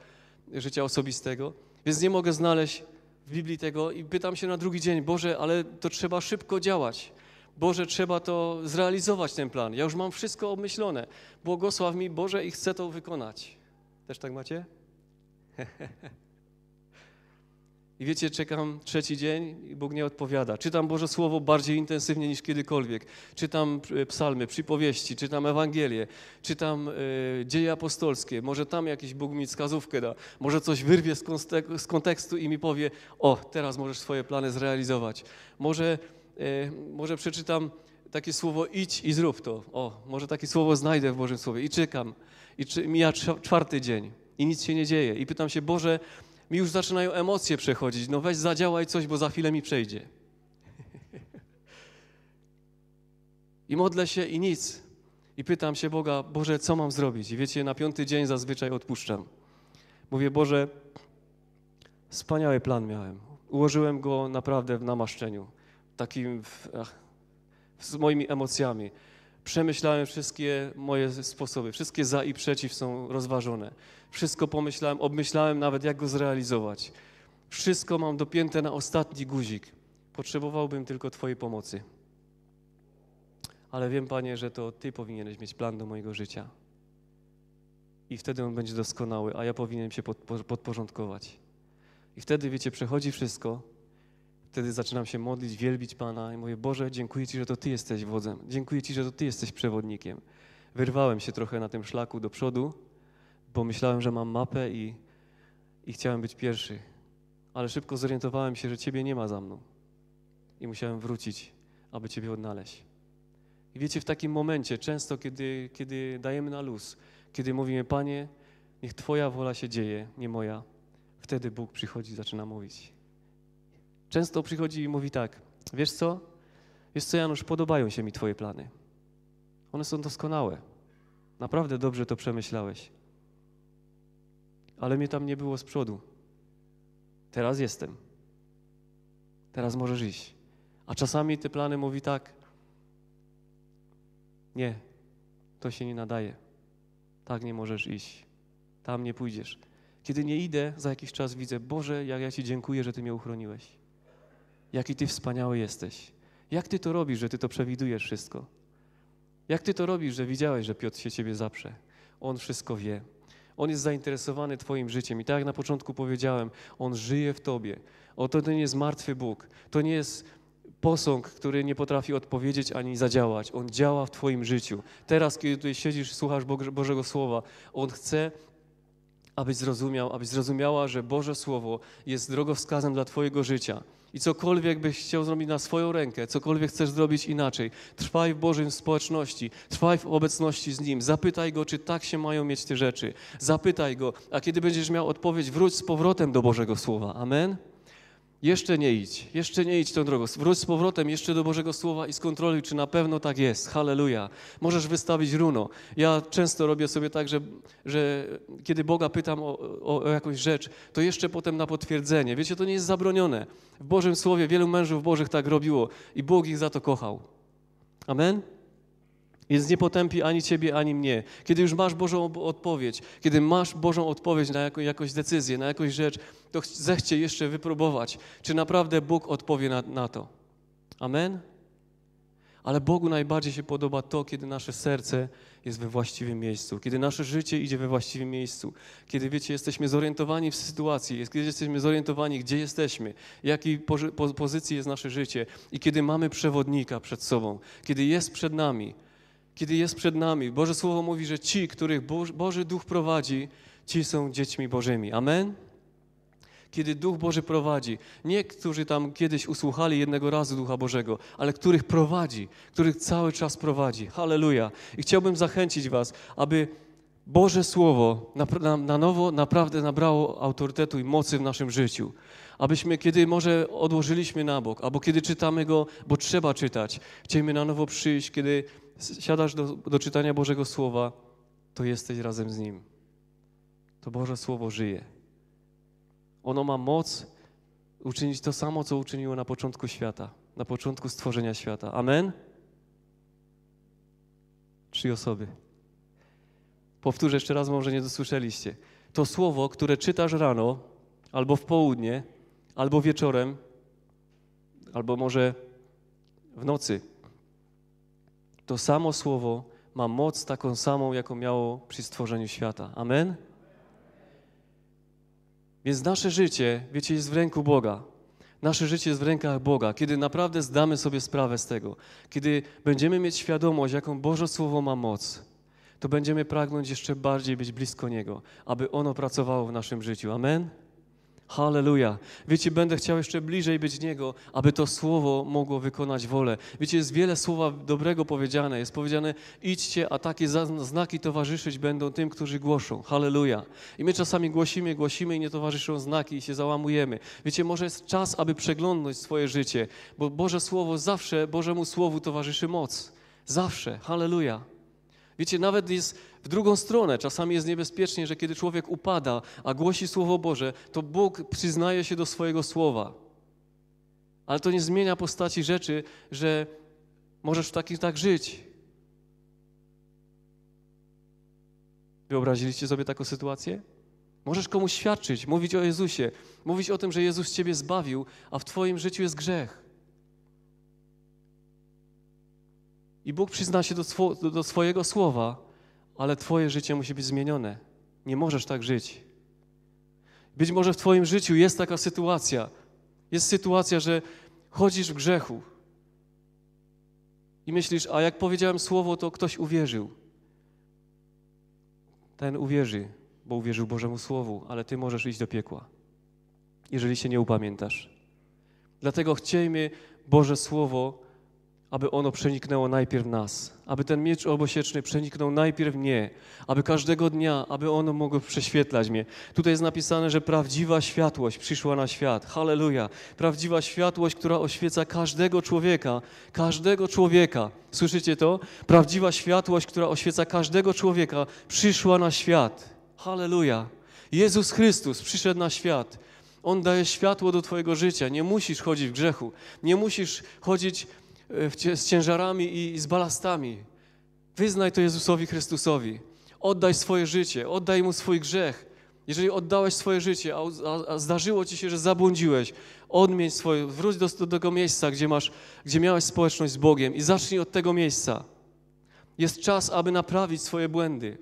życia osobistego. Więc nie mogę znaleźć w Biblii tego i pytam się na drugi dzień, Boże, ale to trzeba szybko działać. Boże, trzeba to zrealizować, ten plan. Ja już mam wszystko obmyślone. Błogosław mi, Boże, i chcę to wykonać. Też tak macie? *laughs* I wiecie, czekam trzeci dzień i Bóg nie odpowiada. Czytam Boże Słowo bardziej intensywnie niż kiedykolwiek. Czytam e, psalmy, przypowieści, czytam Ewangelię, czytam y, dzieje apostolskie. Może tam jakiś Bóg mi wskazówkę da. Może coś wyrwie z, z kontekstu i mi powie, o, teraz możesz swoje plany zrealizować. Może, y, może przeczytam takie słowo idź i zrób to. O, może takie słowo znajdę w Bożym Słowie. I czekam. I czy, mija czwarty dzień i nic się nie dzieje. I pytam się, Boże, mi już zaczynają emocje przechodzić. No weź zadziałaj coś, bo za chwilę mi przejdzie. I modlę się i nic. I pytam się Boga, Boże, co mam zrobić? I wiecie, na piąty dzień zazwyczaj odpuszczam. Mówię, Boże, wspaniały plan miałem. Ułożyłem go naprawdę w namaszczeniu, takim w, ach, z moimi emocjami. Przemyślałem wszystkie moje sposoby, wszystkie za i przeciw są rozważone. Wszystko pomyślałem, obmyślałem nawet, jak go zrealizować. Wszystko mam dopięte na ostatni guzik. Potrzebowałbym tylko Twojej pomocy. Ale wiem, Panie, że to Ty powinieneś mieć plan do mojego życia. I wtedy on będzie doskonały, a ja powinienem się podporządkować. I wtedy, wiecie, przechodzi wszystko, Wtedy zaczynam się modlić, wielbić Pana i mówię, Boże, dziękuję Ci, że to Ty jesteś wodzem. Dziękuję Ci, że to Ty jesteś przewodnikiem. Wyrwałem się trochę na tym szlaku do przodu, bo myślałem, że mam mapę i, i chciałem być pierwszy. Ale szybko zorientowałem się, że Ciebie nie ma za mną. I musiałem wrócić, aby Ciebie odnaleźć. I wiecie, w takim momencie, często kiedy, kiedy dajemy na luz, kiedy mówimy, Panie, niech Twoja wola się dzieje, nie moja, wtedy Bóg przychodzi i zaczyna mówić. Często przychodzi i mówi tak, wiesz co, wiesz co Janusz, podobają się mi Twoje plany. One są doskonałe. Naprawdę dobrze to przemyślałeś. Ale mnie tam nie było z przodu. Teraz jestem. Teraz możesz iść. A czasami te plany mówi tak. Nie, to się nie nadaje. Tak nie możesz iść. Tam nie pójdziesz. Kiedy nie idę, za jakiś czas widzę, Boże, jak ja Ci dziękuję, że Ty mnie uchroniłeś jaki Ty wspaniały jesteś. Jak Ty to robisz, że Ty to przewidujesz wszystko? Jak Ty to robisz, że widziałeś, że Piotr się Ciebie zaprze? On wszystko wie. On jest zainteresowany Twoim życiem. I tak jak na początku powiedziałem, On żyje w Tobie. Oto to nie jest martwy Bóg. To nie jest posąg, który nie potrafi odpowiedzieć ani zadziałać. On działa w Twoim życiu. Teraz, kiedy tutaj siedzisz, słuchasz Bożego Słowa, On chce, abyś zrozumiał, abyś zrozumiała, że Boże Słowo jest drogowskazem dla Twojego życia. I cokolwiek byś chciał zrobić na swoją rękę, cokolwiek chcesz zrobić inaczej, trwaj w Bożym społeczności, trwaj w obecności z Nim. Zapytaj Go, czy tak się mają mieć te rzeczy. Zapytaj Go, a kiedy będziesz miał odpowiedź, wróć z powrotem do Bożego Słowa. Amen. Jeszcze nie idź, jeszcze nie idź tą drogą. Wróć z powrotem jeszcze do Bożego Słowa i skontroluj, czy na pewno tak jest. Halleluja. Możesz wystawić runo. Ja często robię sobie tak, że, że kiedy Boga pytam o, o, o jakąś rzecz, to jeszcze potem na potwierdzenie. Wiecie, to nie jest zabronione. W Bożym Słowie wielu mężów Bożych tak robiło i Bóg ich za to kochał. Amen? Więc nie potępi ani ciebie, ani mnie. Kiedy już masz Bożą odpowiedź, kiedy masz Bożą odpowiedź na jaką, jakąś decyzję, na jakąś rzecz, to zechcie jeszcze wypróbować, czy naprawdę Bóg odpowie na, na to. Amen? Ale Bogu najbardziej się podoba to, kiedy nasze serce jest we właściwym miejscu, kiedy nasze życie idzie we właściwym miejscu, kiedy, wiecie, jesteśmy zorientowani w sytuacji, kiedy jesteśmy zorientowani, gdzie jesteśmy, jakiej pozycji jest nasze życie i kiedy mamy przewodnika przed sobą, kiedy jest przed nami, kiedy jest przed nami. Boże Słowo mówi, że ci, których Boży Duch prowadzi, ci są dziećmi Bożymi. Amen? Kiedy Duch Boży prowadzi, nie którzy tam kiedyś usłuchali jednego razu Ducha Bożego, ale których prowadzi, których cały czas prowadzi. Halleluja. I chciałbym zachęcić Was, aby Boże Słowo na, na, na, nowo naprawdę nabrało autorytetu i mocy w naszym życiu. Abyśmy, kiedy może odłożyliśmy na bok, albo kiedy czytamy go, bo trzeba czytać, chcielibyśmy na nowo przyjść, kiedy siadasz do, do czytania Bożego Słowa, to jesteś razem z Nim. To Boże Słowo żyje. Ono ma moc uczynić to samo, co uczyniło na początku świata, na początku stworzenia świata. Amen? Trzy osoby. Powtórzę jeszcze raz, może nie dosłyszeliście. To słowo, które czytasz rano, albo w południe, albo wieczorem, albo może w nocy to samo słowo ma moc taką samą, jaką miało przy stworzeniu świata. Amen? Więc nasze życie, wiecie, jest w ręku Boga. Nasze życie jest w rękach Boga. Kiedy naprawdę zdamy sobie sprawę z tego, kiedy będziemy mieć świadomość, jaką Boże Słowo ma moc, to będziemy pragnąć jeszcze bardziej być blisko Niego, aby ono pracowało w naszym życiu. Amen? Hallelujah, Wiecie, będę chciał jeszcze bliżej być Niego, aby to słowo mogło wykonać wolę. Wiecie, jest wiele słowa dobrego powiedziane. Jest powiedziane, idźcie, a takie znaki towarzyszyć będą tym, którzy głoszą. Hallelujah. I my czasami głosimy, głosimy i nie towarzyszą znaki i się załamujemy. Wiecie, może jest czas, aby przeglądnąć swoje życie, bo Boże Słowo zawsze, Bożemu Słowu towarzyszy moc. Zawsze. Hallelujah. Wiecie, nawet jest w drugą stronę czasami jest niebezpiecznie, że kiedy człowiek upada, a głosi Słowo Boże, to Bóg przyznaje się do swojego słowa. Ale to nie zmienia postaci rzeczy, że możesz w takim tak żyć. Wyobraziliście sobie taką sytuację? Możesz komuś świadczyć, mówić o Jezusie, mówić o tym, że Jezus Ciebie zbawił, a w Twoim życiu jest grzech. I Bóg przyzna się do, swo do swojego słowa, ale Twoje życie musi być zmienione. Nie możesz tak żyć. Być może w Twoim życiu jest taka sytuacja. Jest sytuacja, że chodzisz w grzechu i myślisz, a jak powiedziałem słowo, to ktoś uwierzył. Ten uwierzy, bo uwierzył Bożemu Słowu, ale Ty możesz iść do piekła, jeżeli się nie upamiętasz. Dlatego chciejmy Boże Słowo aby ono przeniknęło najpierw nas, aby ten miecz obosieczny przeniknął najpierw mnie, aby każdego dnia, aby ono mogło prześwietlać mnie. Tutaj jest napisane, że prawdziwa światłość przyszła na świat. Halleluja! Prawdziwa światłość, która oświeca każdego człowieka, każdego człowieka. Słyszycie to? Prawdziwa światłość, która oświeca każdego człowieka, przyszła na świat. Halleluja! Jezus Chrystus przyszedł na świat. On daje światło do Twojego życia. Nie musisz chodzić w grzechu. Nie musisz chodzić z ciężarami i z balastami. Wyznaj to Jezusowi Chrystusowi. Oddaj swoje życie, oddaj Mu swój grzech. Jeżeli oddałeś swoje życie, a, a, a zdarzyło ci się, że zabłądziłeś, odmień swoje, wróć do, do tego miejsca, gdzie, masz, gdzie miałeś społeczność z Bogiem i zacznij od tego miejsca. Jest czas, aby naprawić swoje błędy.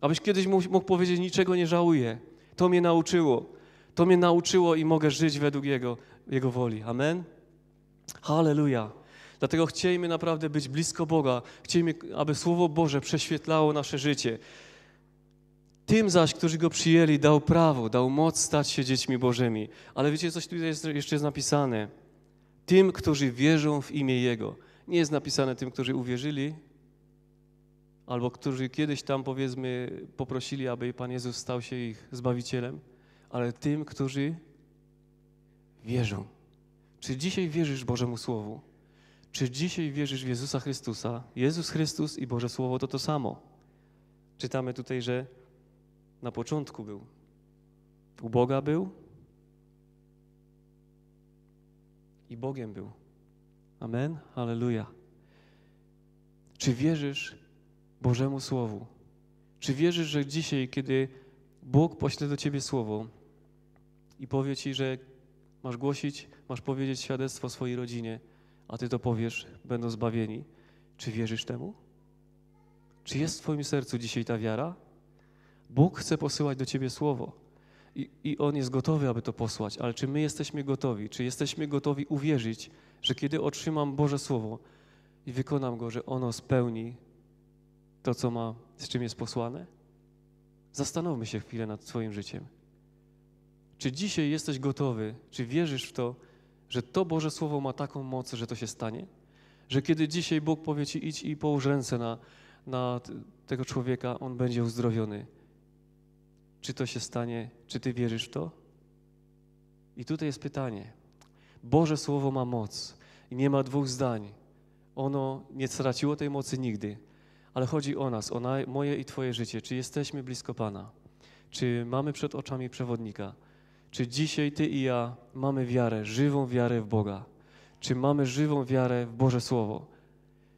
Abyś kiedyś mógł, mógł powiedzieć, niczego nie żałuję. To mnie nauczyło. To mnie nauczyło i mogę żyć według Jego, Jego woli. Amen? Hallelujah. Dlatego chciejmy naprawdę być blisko Boga. Chciejmy, aby Słowo Boże prześwietlało nasze życie. Tym zaś, którzy go przyjęli, dał prawo, dał moc stać się dziećmi Bożymi. Ale wiecie, coś tutaj jest, jeszcze jest napisane. Tym, którzy wierzą w imię Jego. Nie jest napisane tym, którzy uwierzyli, albo którzy kiedyś tam, powiedzmy, poprosili, aby Pan Jezus stał się ich Zbawicielem, ale tym, którzy wierzą. Czy dzisiaj wierzysz Bożemu Słowu? Czy dzisiaj wierzysz w Jezusa Chrystusa? Jezus Chrystus i Boże Słowo to to samo. Czytamy tutaj, że na początku był. U Boga był i Bogiem był. Amen. Halleluja. Czy wierzysz Bożemu Słowu? Czy wierzysz, że dzisiaj, kiedy Bóg pośle do ciebie słowo i powie ci, że masz głosić, masz powiedzieć świadectwo swojej rodzinie, a ty to powiesz, będą zbawieni. Czy wierzysz temu? Czy jest w Twoim sercu dzisiaj ta wiara? Bóg chce posyłać do Ciebie słowo i, i On jest gotowy, aby to posłać, ale czy my jesteśmy gotowi? Czy jesteśmy gotowi uwierzyć, że kiedy otrzymam Boże Słowo i wykonam go, że ono spełni to, co ma, z czym jest posłane? Zastanówmy się chwilę nad swoim życiem. Czy dzisiaj jesteś gotowy, czy wierzysz w to, że to Boże Słowo ma taką moc, że to się stanie. Że kiedy dzisiaj Bóg powie ci idź i połóż ręce na, na tego człowieka, on będzie uzdrowiony. Czy to się stanie? Czy ty wierzysz w to? I tutaj jest pytanie. Boże Słowo ma moc i nie ma dwóch zdań. Ono nie straciło tej mocy nigdy, ale chodzi o nas, o moje i Twoje życie. Czy jesteśmy blisko Pana? Czy mamy przed oczami przewodnika? Czy dzisiaj Ty i ja mamy wiarę, żywą wiarę w Boga? Czy mamy żywą wiarę w Boże Słowo?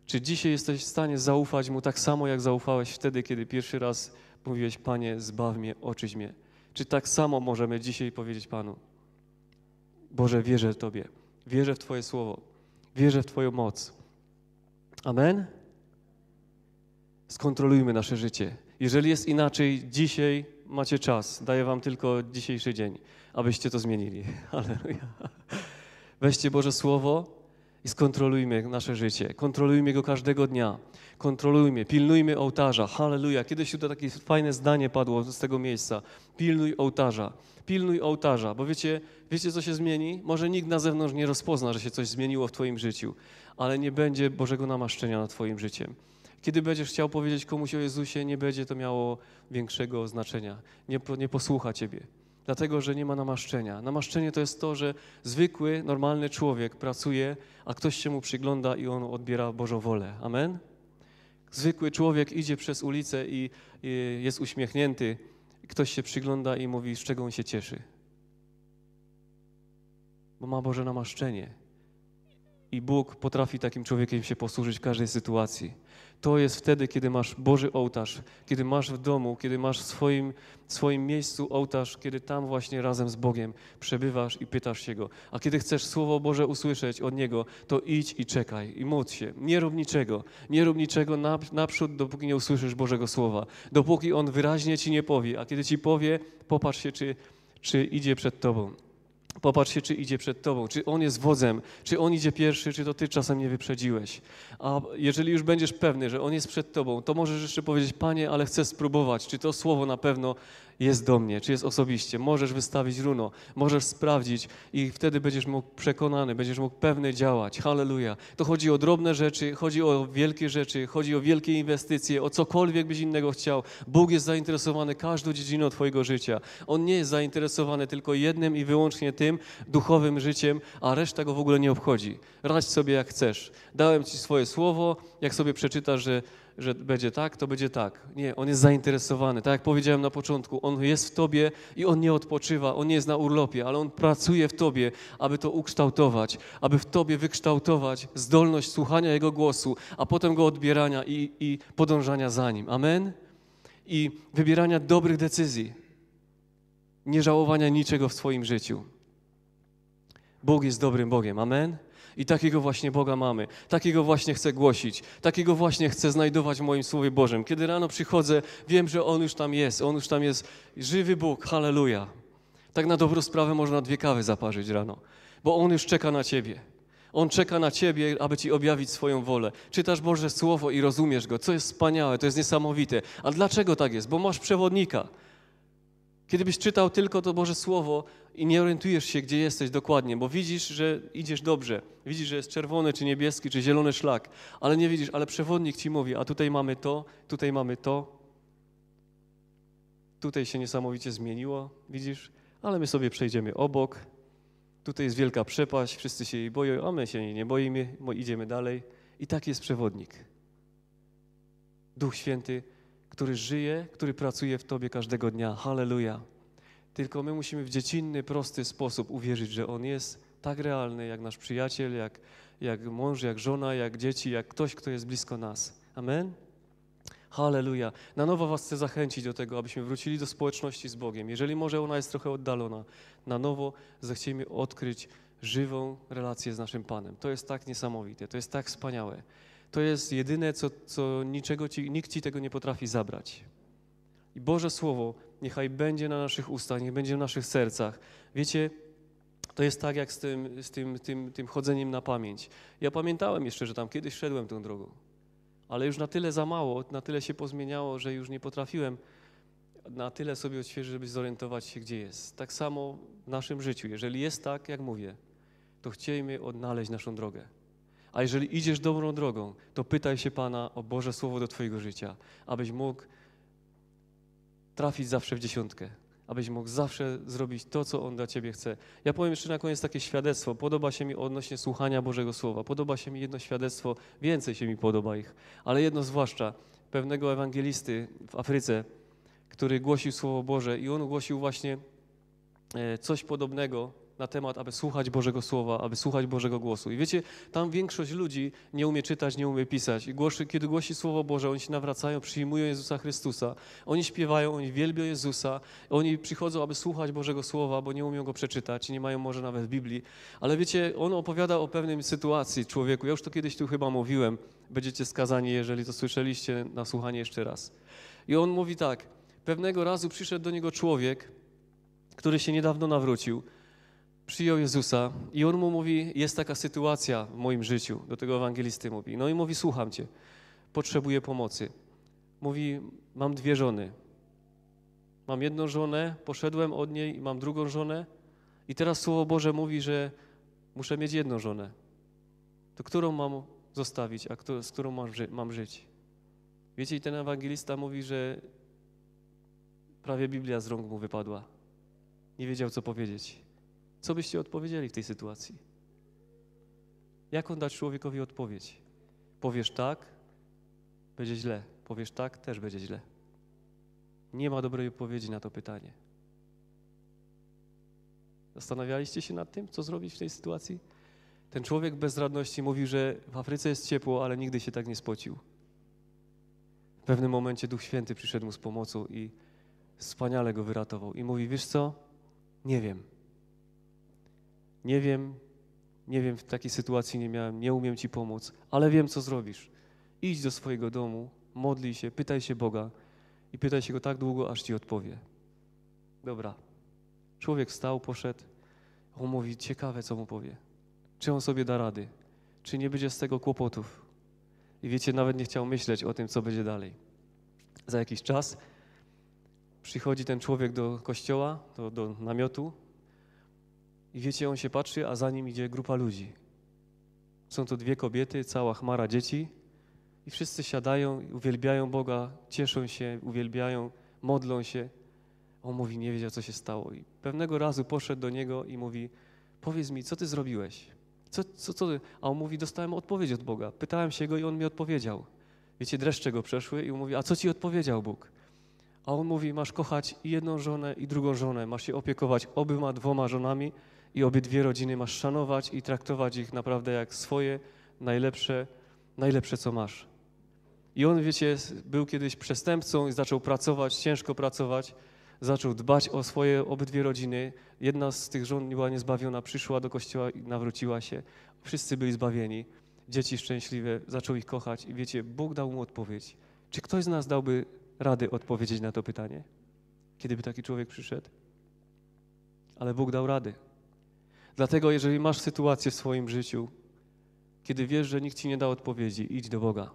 Czy dzisiaj jesteś w stanie zaufać Mu tak samo, jak zaufałeś wtedy, kiedy pierwszy raz mówiłeś, Panie, zbaw mnie, oczyś mnie? Czy tak samo możemy dzisiaj powiedzieć Panu, Boże, wierzę w Tobie, wierzę w Twoje Słowo, wierzę w Twoją moc. Amen? Skontrolujmy nasze życie. Jeżeli jest inaczej, dzisiaj macie czas. Daję Wam tylko dzisiejszy dzień abyście to zmienili. *laughs* Halleluja. Weźcie Boże Słowo i skontrolujmy nasze życie. Kontrolujmy go każdego dnia. Kontrolujmy, pilnujmy ołtarza. Halleluja. Kiedyś tutaj takie fajne zdanie padło z tego miejsca. Pilnuj ołtarza. Pilnuj ołtarza, bo wiecie, wiecie co się zmieni? Może nikt na zewnątrz nie rozpozna, że się coś zmieniło w twoim życiu, ale nie będzie Bożego namaszczenia nad twoim życiem. Kiedy będziesz chciał powiedzieć komuś o Jezusie, nie będzie to miało większego znaczenia. Nie, nie posłucha ciebie dlatego że nie ma namaszczenia. Namaszczenie to jest to, że zwykły, normalny człowiek pracuje, a ktoś się mu przygląda i on odbiera Bożą wolę. Amen? Zwykły człowiek idzie przez ulicę i, i jest uśmiechnięty, ktoś się przygląda i mówi, z czego on się cieszy. Bo ma Boże namaszczenie. I Bóg potrafi takim człowiekiem się posłużyć w każdej sytuacji. To jest wtedy, kiedy masz Boży ołtarz, kiedy masz w domu, kiedy masz w swoim, swoim miejscu ołtarz, kiedy tam właśnie razem z Bogiem przebywasz i pytasz się Go. A kiedy chcesz Słowo Boże usłyszeć od Niego, to idź i czekaj i módl się. Nie rób niczego, nie rób niczego naprzód, dopóki nie usłyszysz Bożego Słowa, dopóki On wyraźnie Ci nie powie, a kiedy Ci powie, popatrz się, czy, czy idzie przed Tobą. Popatrz się, czy idzie przed tobą, czy on jest wodzem, czy on idzie pierwszy, czy to ty czasem nie wyprzedziłeś. A jeżeli już będziesz pewny, że on jest przed tobą, to możesz jeszcze powiedzieć, panie, ale chcę spróbować, czy to słowo na pewno jest do mnie, czy jest osobiście. Możesz wystawić runo, możesz sprawdzić i wtedy będziesz mógł przekonany, będziesz mógł pewny działać. Halleluja. To chodzi o drobne rzeczy, chodzi o wielkie rzeczy, chodzi o wielkie inwestycje, o cokolwiek byś innego chciał. Bóg jest zainteresowany każdą dziedziną Twojego życia. On nie jest zainteresowany tylko jednym i wyłącznie tym duchowym życiem, a reszta go w ogóle nie obchodzi. Radź sobie jak chcesz. Dałem Ci swoje słowo, jak sobie przeczytasz, że że będzie tak, to będzie tak. Nie, on jest zainteresowany. Tak jak powiedziałem na początku, on jest w tobie i on nie odpoczywa, on nie jest na urlopie, ale on pracuje w tobie, aby to ukształtować, aby w tobie wykształtować zdolność słuchania jego głosu, a potem go odbierania i, i podążania za nim. Amen? I wybierania dobrych decyzji, nie żałowania niczego w swoim życiu. Bóg jest dobrym Bogiem. Amen? I takiego właśnie Boga mamy. Takiego właśnie chcę głosić. Takiego właśnie chcę znajdować w moim Słowie Bożym. Kiedy rano przychodzę, wiem, że On już tam jest. On już tam jest. Żywy Bóg. Halleluja. Tak na dobrą sprawę można dwie kawy zaparzyć rano. Bo On już czeka na Ciebie. On czeka na Ciebie, aby Ci objawić swoją wolę. Czytasz Boże Słowo i rozumiesz Go, co jest wspaniałe, to jest niesamowite. A dlaczego tak jest? Bo masz przewodnika. Kiedybyś czytał tylko to Boże Słowo, i nie orientujesz się, gdzie jesteś dokładnie, bo widzisz, że idziesz dobrze. Widzisz, że jest czerwony, czy niebieski, czy zielony szlak, ale nie widzisz, ale przewodnik ci mówi, a tutaj mamy to, tutaj mamy to. Tutaj się niesamowicie zmieniło, widzisz, ale my sobie przejdziemy obok. Tutaj jest wielka przepaść, wszyscy się jej boją, a my się jej nie boimy, bo idziemy dalej. I tak jest przewodnik. Duch Święty, który żyje, który pracuje w Tobie każdego dnia. Halleluja. Tylko my musimy w dziecinny, prosty sposób uwierzyć, że On jest tak realny, jak nasz przyjaciel, jak, jak mąż, jak żona, jak dzieci, jak ktoś, kto jest blisko nas. Amen? Halleluja. Na nowo Was chcę zachęcić do tego, abyśmy wrócili do społeczności z Bogiem. Jeżeli może ona jest trochę oddalona, na nowo zechciejmy odkryć żywą relację z naszym Panem. To jest tak niesamowite, to jest tak wspaniałe. To jest jedyne, co, co niczego ci, nikt Ci tego nie potrafi zabrać. I Boże Słowo niechaj będzie na naszych ustach, niech będzie w naszych sercach. Wiecie, to jest tak jak z tym, z tym, tym, tym chodzeniem na pamięć. Ja pamiętałem jeszcze, że tam kiedyś szedłem tą drogą, ale już na tyle za mało, na tyle się pozmieniało, że już nie potrafiłem na tyle sobie odświeżyć, żeby zorientować się, gdzie jest. Tak samo w naszym życiu. Jeżeli jest tak, jak mówię, to chciejmy odnaleźć naszą drogę. A jeżeli idziesz dobrą drogą, to pytaj się Pana o Boże Słowo do Twojego życia, abyś mógł trafić zawsze w dziesiątkę, abyś mógł zawsze zrobić to, co On dla Ciebie chce. Ja powiem jeszcze na koniec takie świadectwo. Podoba się mi odnośnie słuchania Bożego Słowa. Podoba się mi jedno świadectwo, więcej się mi podoba ich, ale jedno zwłaszcza pewnego ewangelisty w Afryce, który głosił Słowo Boże i on głosił właśnie e, coś podobnego na temat, aby słuchać Bożego Słowa, aby słuchać Bożego głosu. I wiecie, tam większość ludzi nie umie czytać, nie umie pisać. I głoszy, kiedy głosi Słowo Boże, oni się nawracają, przyjmują Jezusa Chrystusa. Oni śpiewają, oni wielbią Jezusa. Oni przychodzą, aby słuchać Bożego Słowa, bo nie umieją go przeczytać, nie mają może nawet Biblii. Ale wiecie, on opowiada o pewnej sytuacji człowieku. Ja już to kiedyś tu chyba mówiłem. Będziecie skazani, jeżeli to słyszeliście, na słuchanie jeszcze raz. I on mówi tak. Pewnego razu przyszedł do niego człowiek, który się niedawno nawrócił przyjął Jezusa i on mu mówi: Jest taka sytuacja w moim życiu. Do tego ewangelisty mówi. No i mówi: Słucham cię, potrzebuję pomocy. Mówi: Mam dwie żony. Mam jedną żonę, poszedłem od niej, i mam drugą żonę, i teraz Słowo Boże mówi, że muszę mieć jedną żonę. To którą mam zostawić, a kto, z którą mam, ży mam żyć? Wiecie, i ten ewangelista mówi, że prawie Biblia z rąk mu wypadła. Nie wiedział, co powiedzieć. Co byście odpowiedzieli w tej sytuacji? Jaką dać człowiekowi odpowiedź? Powiesz tak, będzie źle. Powiesz tak, też będzie źle. Nie ma dobrej odpowiedzi na to pytanie. Zastanawialiście się nad tym, co zrobić w tej sytuacji? Ten człowiek bezradności mówił, że w Afryce jest ciepło, ale nigdy się tak nie spocił. W pewnym momencie Duch Święty przyszedł mu z pomocą i wspaniale go wyratował. I mówi: Wiesz co? Nie wiem. Nie wiem, nie wiem, w takiej sytuacji nie miałem, nie umiem Ci pomóc, ale wiem, co zrobisz. Idź do swojego domu, modlij się, pytaj się Boga i pytaj się Go tak długo, aż Ci odpowie. Dobra. Człowiek wstał, poszedł. On mówi, ciekawe, co mu powie. Czy on sobie da rady? Czy nie będzie z tego kłopotów? I wiecie, nawet nie chciał myśleć o tym, co będzie dalej. Za jakiś czas przychodzi ten człowiek do kościoła, do, do namiotu, i wiecie, on się patrzy, a za nim idzie grupa ludzi. Są to dwie kobiety, cała chmara dzieci. I wszyscy siadają, uwielbiają Boga, cieszą się, uwielbiają, modlą się. On mówi, nie wiedział, co się stało. I pewnego razu poszedł do niego i mówi, powiedz mi, co ty zrobiłeś? Co, co, co? A on mówi, dostałem odpowiedź od Boga. Pytałem się go i on mi odpowiedział. Wiecie, dreszcze go przeszły i on mówi, a co ci odpowiedział Bóg? A on mówi, masz kochać i jedną żonę, i drugą żonę, masz się opiekować obyma dwoma żonami, i obydwie rodziny masz szanować i traktować ich naprawdę jak swoje najlepsze, najlepsze co masz. I on, wiecie, był kiedyś przestępcą i zaczął pracować, ciężko pracować, zaczął dbać o swoje obydwie rodziny. Jedna z tych żon była niezbawiona, przyszła do kościoła i nawróciła się. Wszyscy byli zbawieni, dzieci szczęśliwe, zaczął ich kochać. I wiecie, Bóg dał mu odpowiedź. Czy ktoś z nas dałby rady odpowiedzieć na to pytanie, kiedyby taki człowiek przyszedł? Ale Bóg dał rady. Dlatego, jeżeli masz sytuację w swoim życiu, kiedy wiesz, że nikt ci nie da odpowiedzi, idź do Boga.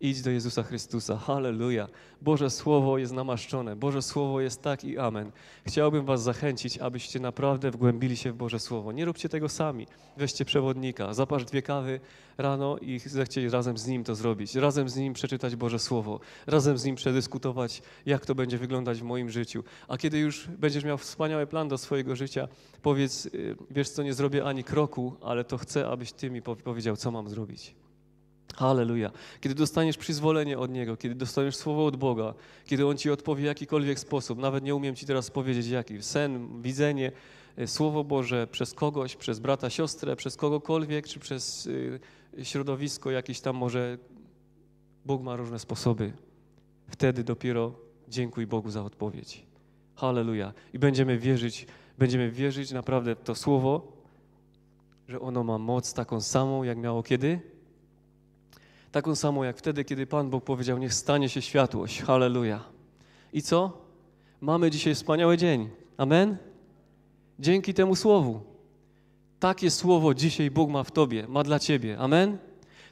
Idź do Jezusa Chrystusa. Halleluja. Boże Słowo jest namaszczone. Boże Słowo jest tak i amen. Chciałbym Was zachęcić, abyście naprawdę wgłębili się w Boże Słowo. Nie róbcie tego sami. Weźcie przewodnika, zaparz dwie kawy rano i zechciej razem z Nim to zrobić. Razem z Nim przeczytać Boże Słowo. Razem z Nim przedyskutować, jak to będzie wyglądać w moim życiu. A kiedy już będziesz miał wspaniały plan do swojego życia, powiedz, y, wiesz co, nie zrobię ani kroku, ale to chcę, abyś Ty mi powiedział, co mam zrobić. Halleluja. Kiedy dostaniesz przyzwolenie od Niego, kiedy dostaniesz słowo od Boga, kiedy On Ci odpowie w jakikolwiek sposób, nawet nie umiem Ci teraz powiedzieć jaki, sen, widzenie, y, Słowo Boże przez kogoś, przez brata, siostrę, przez kogokolwiek, czy przez y, środowisko jakieś tam może, Bóg ma różne sposoby. Wtedy dopiero dziękuj Bogu za odpowiedź. Halleluja. I będziemy wierzyć, będziemy wierzyć naprawdę w to Słowo, że ono ma moc taką samą, jak miało kiedy? Taką samą jak wtedy, kiedy Pan Bóg powiedział, niech stanie się światłość. Halleluja. I co? Mamy dzisiaj wspaniały dzień. Amen? Dzięki temu słowu. Takie słowo dzisiaj Bóg ma w Tobie, ma dla Ciebie. Amen?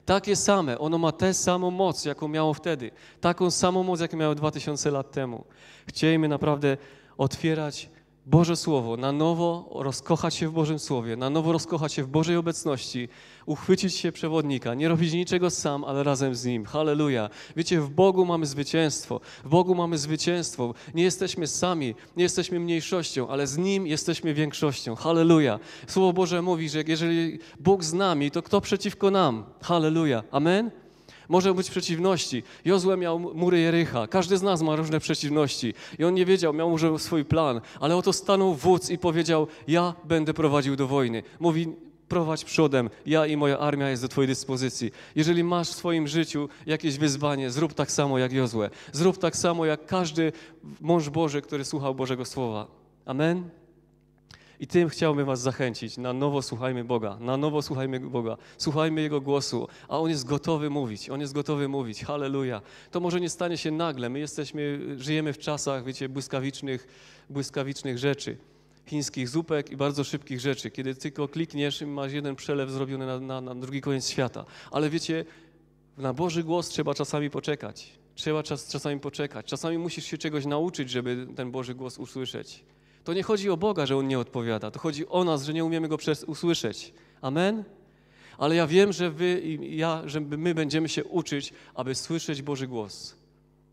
Takie same, ono ma tę samą moc, jaką miało wtedy. Taką samą moc, jaką miało 2000 lat temu. Chciejmy naprawdę otwierać Boże Słowo, na nowo rozkochać się w Bożym Słowie, na nowo rozkochać się w Bożej obecności, uchwycić się przewodnika, nie robić niczego sam, ale razem z Nim. Halleluja. Wiecie, w Bogu mamy zwycięstwo, w Bogu mamy zwycięstwo. Nie jesteśmy sami, nie jesteśmy mniejszością, ale z Nim jesteśmy większością. Halleluja. Słowo Boże mówi, że jeżeli Bóg z nami, to kto przeciwko nam? Halleluja. Amen? Może być przeciwności. Jozue miał mury Jericha. Każdy z nas ma różne przeciwności. I on nie wiedział, miał może swój plan, ale oto stanął wódz i powiedział, ja będę prowadził do wojny. Mówi, prowadź przodem, ja i moja armia jest do Twojej dyspozycji. Jeżeli masz w swoim życiu jakieś wyzwanie, zrób tak samo jak Jozue. Zrób tak samo jak każdy mąż Boży, który słuchał Bożego Słowa. Amen. I tym chciałbym Was zachęcić. Na nowo słuchajmy Boga, na nowo słuchajmy Boga, słuchajmy Jego głosu, a On jest gotowy mówić, On jest gotowy mówić. Halleluja. To może nie stanie się nagle. My jesteśmy, żyjemy w czasach, wiecie, błyskawicznych, błyskawicznych rzeczy, chińskich zupek i bardzo szybkich rzeczy. Kiedy tylko klikniesz, masz jeden przelew zrobiony na, na, na drugi koniec świata. Ale wiecie, na Boży głos trzeba czasami poczekać. Trzeba czas, czasami poczekać. Czasami musisz się czegoś nauczyć, żeby ten Boży głos usłyszeć. To nie chodzi o Boga, że On nie odpowiada. To chodzi o nas, że nie umiemy Go przez usłyszeć. Amen? Ale ja wiem, że wy i ja, że my będziemy się uczyć, aby słyszeć Boży głos.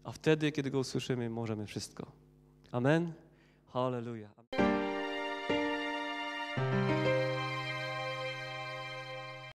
A wtedy, kiedy Go usłyszymy, możemy wszystko. Amen? Hallelujah.